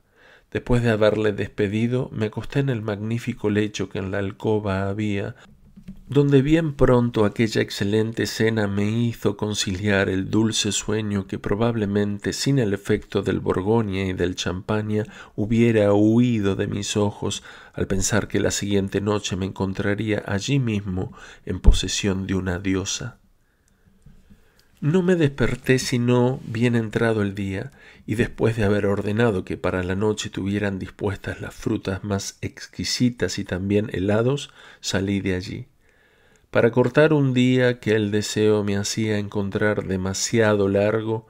A: Después de haberle despedido, me acosté en el magnífico lecho que en la alcoba había, donde bien pronto aquella excelente cena me hizo conciliar el dulce sueño que probablemente sin el efecto del Borgoña y del champaña hubiera huido de mis ojos al pensar que la siguiente noche me encontraría allí mismo en posesión de una diosa. No me desperté sino bien entrado el día, y después de haber ordenado que para la noche tuvieran dispuestas las frutas más exquisitas y también helados, salí de allí. Para cortar un día que el deseo me hacía encontrar demasiado largo,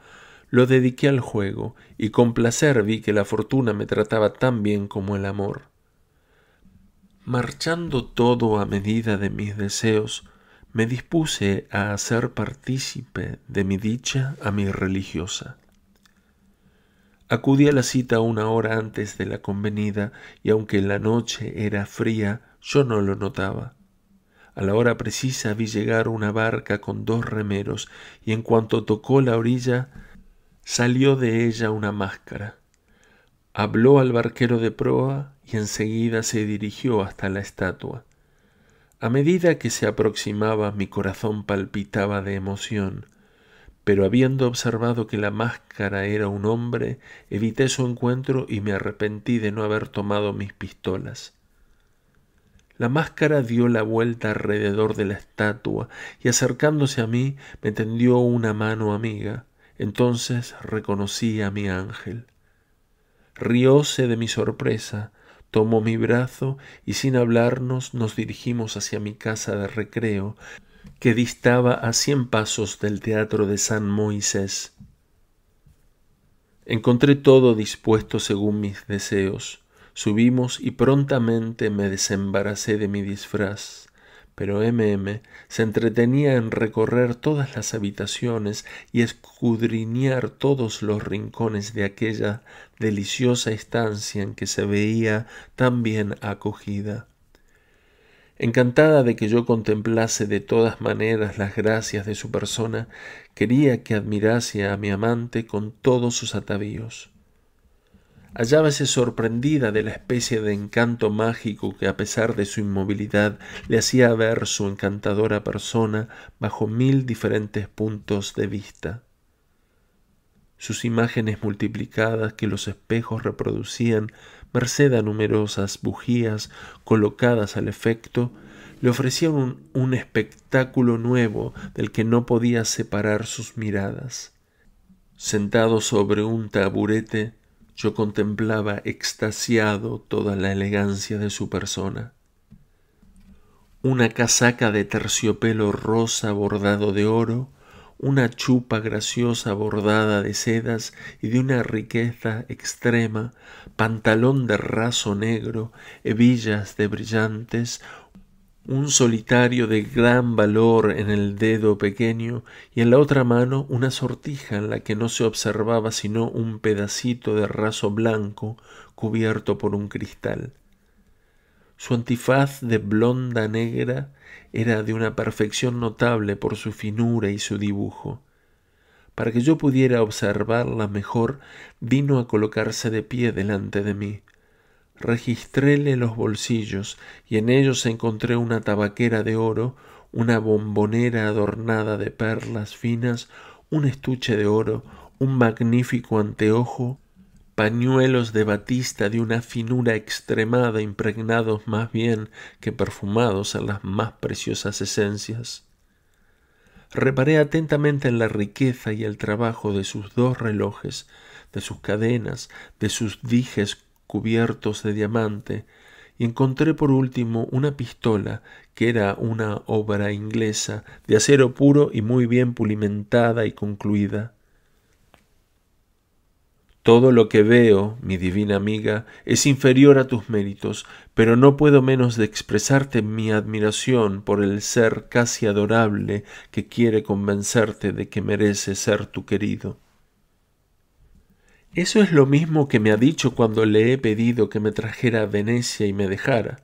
A: lo dediqué al juego, y con placer vi que la fortuna me trataba tan bien como el amor. Marchando todo a medida de mis deseos, me dispuse a hacer partícipe de mi dicha a mi religiosa. Acudí a la cita una hora antes de la convenida y aunque la noche era fría, yo no lo notaba. A la hora precisa vi llegar una barca con dos remeros y en cuanto tocó la orilla salió de ella una máscara. Habló al barquero de proa y enseguida se dirigió hasta la estatua. A medida que se aproximaba mi corazón palpitaba de emoción, pero habiendo observado que la máscara era un hombre, evité su encuentro y me arrepentí de no haber tomado mis pistolas. La máscara dio la vuelta alrededor de la estatua y acercándose a mí me tendió una mano amiga. Entonces reconocí a mi ángel. Rióse de mi sorpresa, Tomó mi brazo y sin hablarnos nos dirigimos hacia mi casa de recreo, que distaba a cien pasos del teatro de San Moisés. Encontré todo dispuesto según mis deseos. Subimos y prontamente me desembaracé de mi disfraz pero MM se entretenía en recorrer todas las habitaciones y escudriñar todos los rincones de aquella deliciosa estancia en que se veía tan bien acogida. Encantada de que yo contemplase de todas maneras las gracias de su persona, quería que admirase a mi amante con todos sus atavíos hallábase sorprendida de la especie de encanto mágico que a pesar de su inmovilidad le hacía ver su encantadora persona bajo mil diferentes puntos de vista. Sus imágenes multiplicadas que los espejos reproducían, merced a numerosas bujías colocadas al efecto, le ofrecían un, espectáculo nuevo del que no podía separar sus miradas. Sentado sobre un taburete, yo contemplaba extasiado toda la elegancia de su persona. Una casaca de terciopelo rosa bordado de oro, una chupa graciosa bordada de sedas y de una riqueza extrema, pantalón de raso negro, hebillas de brillantes, un solitario de gran valor en el dedo pequeño y en la otra mano una sortija en la que no se observaba sino un pedacito de raso blanco cubierto por un cristal. Su antifaz de blonda negra era de una perfección notable por su finura y su dibujo. Para que yo pudiera observarla mejor, vino a colocarse de pie delante de mí registréle los bolsillos, y en ellos encontré una tabaquera de oro, una bombonera adornada de perlas finas, un estuche de oro, un magnífico anteojo, pañuelos de batista de una finura extremada, impregnados más bien que perfumados en las más preciosas esencias. Reparé atentamente en la riqueza y el trabajo de sus dos relojes, de sus cadenas, de sus dijes cubiertos de diamante, y encontré por último una pistola que era una obra inglesa, de acero puro y muy bien pulimentada y concluida. Todo lo que veo, mi divina amiga, es inferior a tus méritos, pero no puedo menos de expresarte mi admiración por el ser casi adorable que quiere convencerte de que merece ser tu querido. Eso es lo mismo que me ha dicho cuando le he pedido que me trajera a Venecia y me dejara.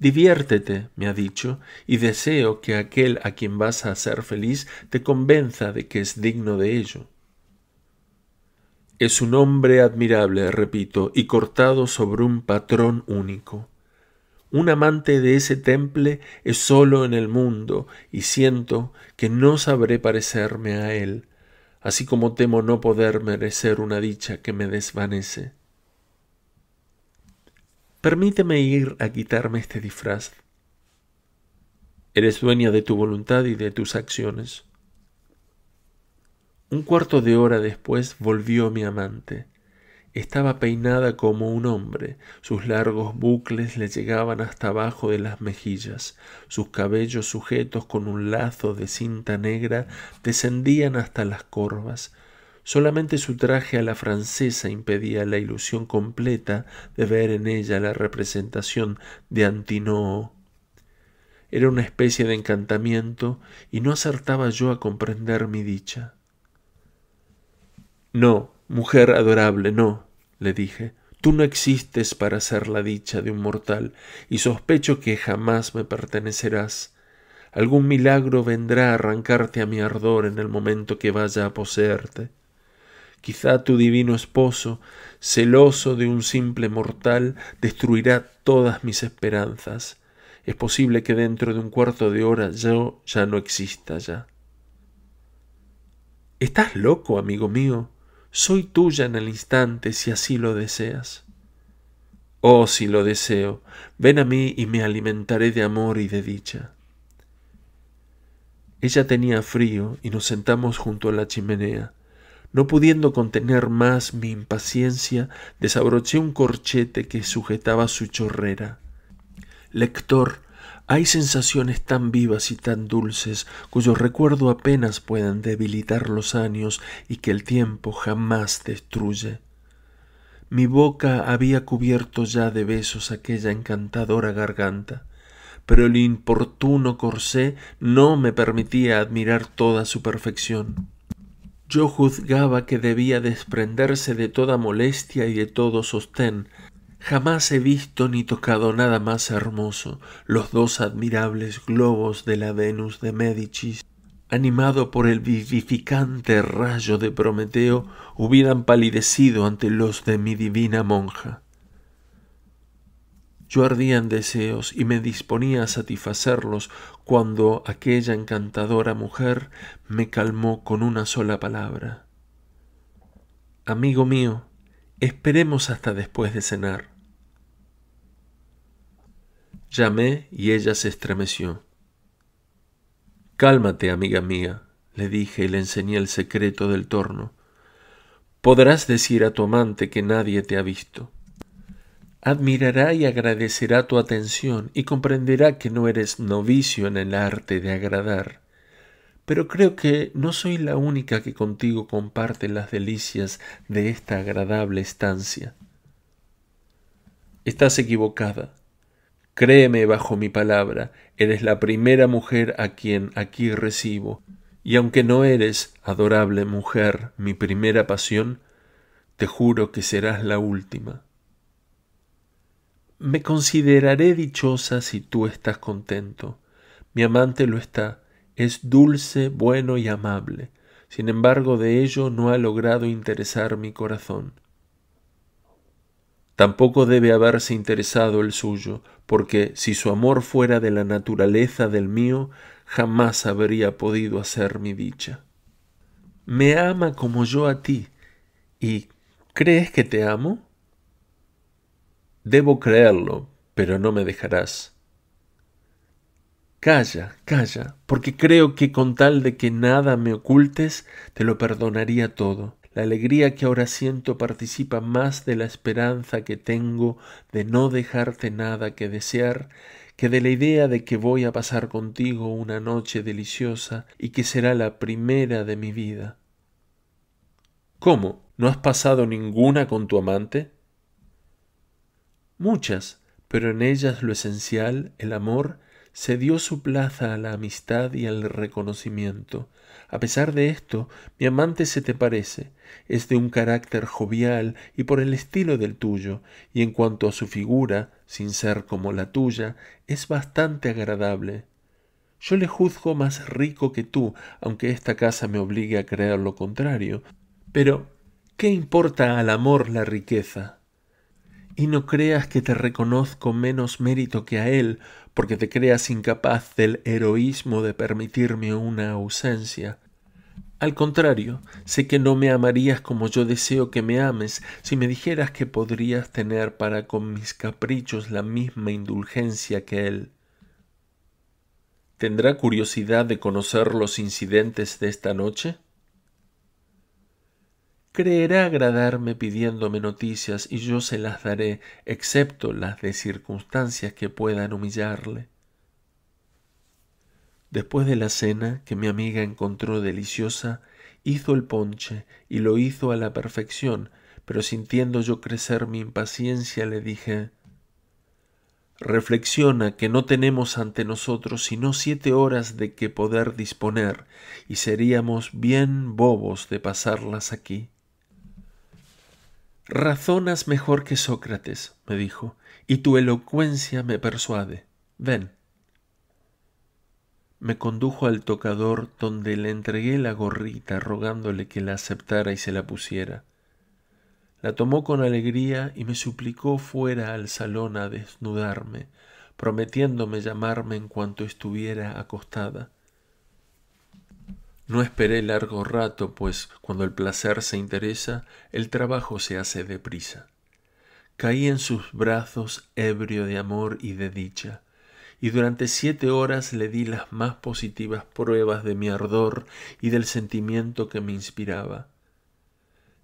A: Diviértete, me ha dicho, y deseo que aquel a quien vas a hacer feliz te convenza de que es digno de ello. Es un hombre admirable, repito, y cortado sobre un patrón único. Un amante de ese temple es solo en el mundo, y siento que no sabré parecerme a él, así como temo no poder merecer una dicha que me desvanece. Permíteme ir a quitarme este disfraz. Eres dueña de tu voluntad y de tus acciones. Un cuarto de hora después volvió mi amante. Estaba peinada como un hombre, sus largos bucles le llegaban hasta abajo de las mejillas, sus cabellos sujetos con un lazo de cinta negra descendían hasta las corvas. Solamente su traje a la francesa impedía la ilusión completa de ver en ella la representación de Antinoo. Era una especie de encantamiento y no acertaba yo a comprender mi dicha. No, mujer adorable, no, le dije, tú no existes para ser la dicha de un mortal, y sospecho que jamás me pertenecerás. Algún milagro vendrá a arrancarte a mi ardor en el momento que vaya a poseerte. Quizá tu divino esposo, celoso de un simple mortal, destruirá todas mis esperanzas. Es posible que dentro de un cuarto de hora yo ya no exista ya. ¿Estás loco, amigo mío? soy tuya en el instante si así lo deseas. Oh, si lo deseo, ven a mí y me alimentaré de amor y de dicha. Ella tenía frío y nos sentamos junto a la chimenea. No pudiendo contener más mi impaciencia, desabroché un corchete que sujetaba su chorrera. Lector, hay sensaciones tan vivas y tan dulces cuyo recuerdo apenas pueden debilitar los años y que el tiempo jamás destruye. Mi boca había cubierto ya de besos aquella encantadora garganta, pero el importuno corsé no me permitía admirar toda su perfección. Yo juzgaba que debía desprenderse de toda molestia y de todo sostén, Jamás he visto ni tocado nada más hermoso, los dos admirables globos de la Venus de Médicis, animado por el vivificante rayo de Prometeo, hubieran palidecido ante los de mi divina monja. Yo ardía en deseos y me disponía a satisfacerlos cuando aquella encantadora mujer me calmó con una sola palabra. Amigo mío, esperemos hasta después de cenar. Llamé y ella se estremeció. Cálmate, amiga mía, le dije y le enseñé el secreto del torno. Podrás decir a tu amante que nadie te ha visto. Admirará y agradecerá tu atención y comprenderá que no eres novicio en el arte de agradar. Pero creo que no soy la única que contigo comparte las delicias de esta agradable estancia. Estás equivocada, Créeme bajo mi palabra, eres la primera mujer a quien aquí recibo, y aunque no eres, adorable mujer, mi primera pasión, te juro que serás la última. Me consideraré dichosa si tú estás contento. Mi amante lo está, es dulce, bueno y amable. Sin embargo, de ello no ha logrado interesar mi corazón. Tampoco debe haberse interesado el suyo, porque si su amor fuera de la naturaleza del mío, jamás habría podido hacer mi dicha. Me ama como yo a ti, y ¿crees que te amo? Debo creerlo, pero no me dejarás. Calla, calla, porque creo que con tal de que nada me ocultes, te lo perdonaría todo. La alegría que ahora siento participa más de la esperanza que tengo de no dejarte nada que desear que de la idea de que voy a pasar contigo una noche deliciosa y que será la primera de mi vida. ¿Cómo? ¿No has pasado ninguna con tu amante? Muchas, pero en ellas lo esencial, el amor, se dio su plaza a la amistad y al reconocimiento. A pesar de esto, mi amante se te parece, es de un carácter jovial y por el estilo del tuyo, y en cuanto a su figura, sin ser como la tuya, es bastante agradable. Yo le juzgo más rico que tú, aunque esta casa me obligue a creer lo contrario. Pero, ¿qué importa al amor la riqueza? Y no creas que te reconozco menos mérito que a él, porque te creas incapaz del heroísmo de permitirme una ausencia. Al contrario, sé que no me amarías como yo deseo que me ames si me dijeras que podrías tener para con mis caprichos la misma indulgencia que él. ¿Tendrá curiosidad de conocer los incidentes de esta noche? Creerá agradarme pidiéndome noticias y yo se las daré, excepto las de circunstancias que puedan humillarle. Después de la cena, que mi amiga encontró deliciosa, hizo el ponche y lo hizo a la perfección, pero sintiendo yo crecer mi impaciencia le dije Reflexiona que no tenemos ante nosotros sino siete horas de que poder disponer, y seríamos bien bobos de pasarlas aquí. Razonas mejor que Sócrates, me dijo, y tu elocuencia me persuade. Ven, me condujo al tocador donde le entregué la gorrita rogándole que la aceptara y se la pusiera. La tomó con alegría y me suplicó fuera al salón a desnudarme, prometiéndome llamarme en cuanto estuviera acostada. No esperé largo rato, pues cuando el placer se interesa, el trabajo se hace deprisa. Caí en sus brazos ebrio de amor y de dicha y durante siete horas le di las más positivas pruebas de mi ardor y del sentimiento que me inspiraba.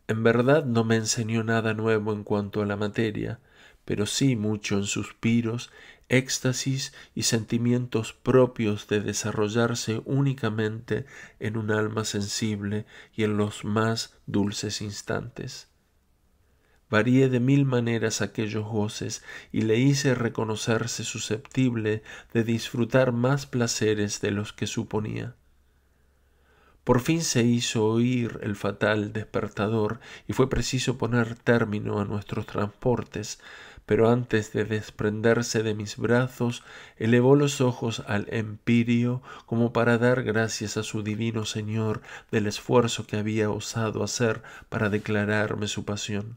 A: En verdad no me enseñó nada nuevo en cuanto a la materia, pero sí mucho en suspiros, éxtasis y sentimientos propios de desarrollarse únicamente en un alma sensible y en los más dulces instantes. Varié de mil maneras aquellos goces y le hice reconocerse susceptible de disfrutar más placeres de los que suponía. Por fin se hizo oír el fatal despertador y fue preciso poner término a nuestros transportes, pero antes de desprenderse de mis brazos, elevó los ojos al empirio como para dar gracias a su divino Señor del esfuerzo que había osado hacer para declararme su pasión.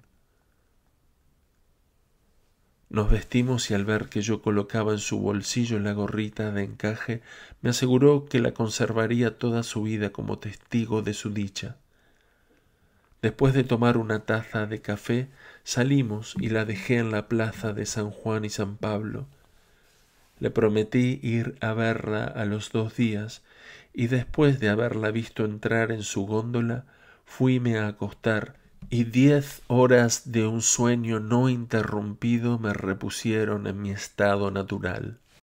A: Nos vestimos y al ver que yo colocaba en su bolsillo la gorrita de encaje, me aseguró que la conservaría toda su vida como testigo de su dicha. Después de tomar una taza de café, salimos y la dejé en la plaza de San Juan y San Pablo. Le prometí ir a verla a los dos días, y después de haberla visto entrar en su góndola, fuime a acostar y diez horas de un sueño no interrumpido me repusieron en mi estado natural.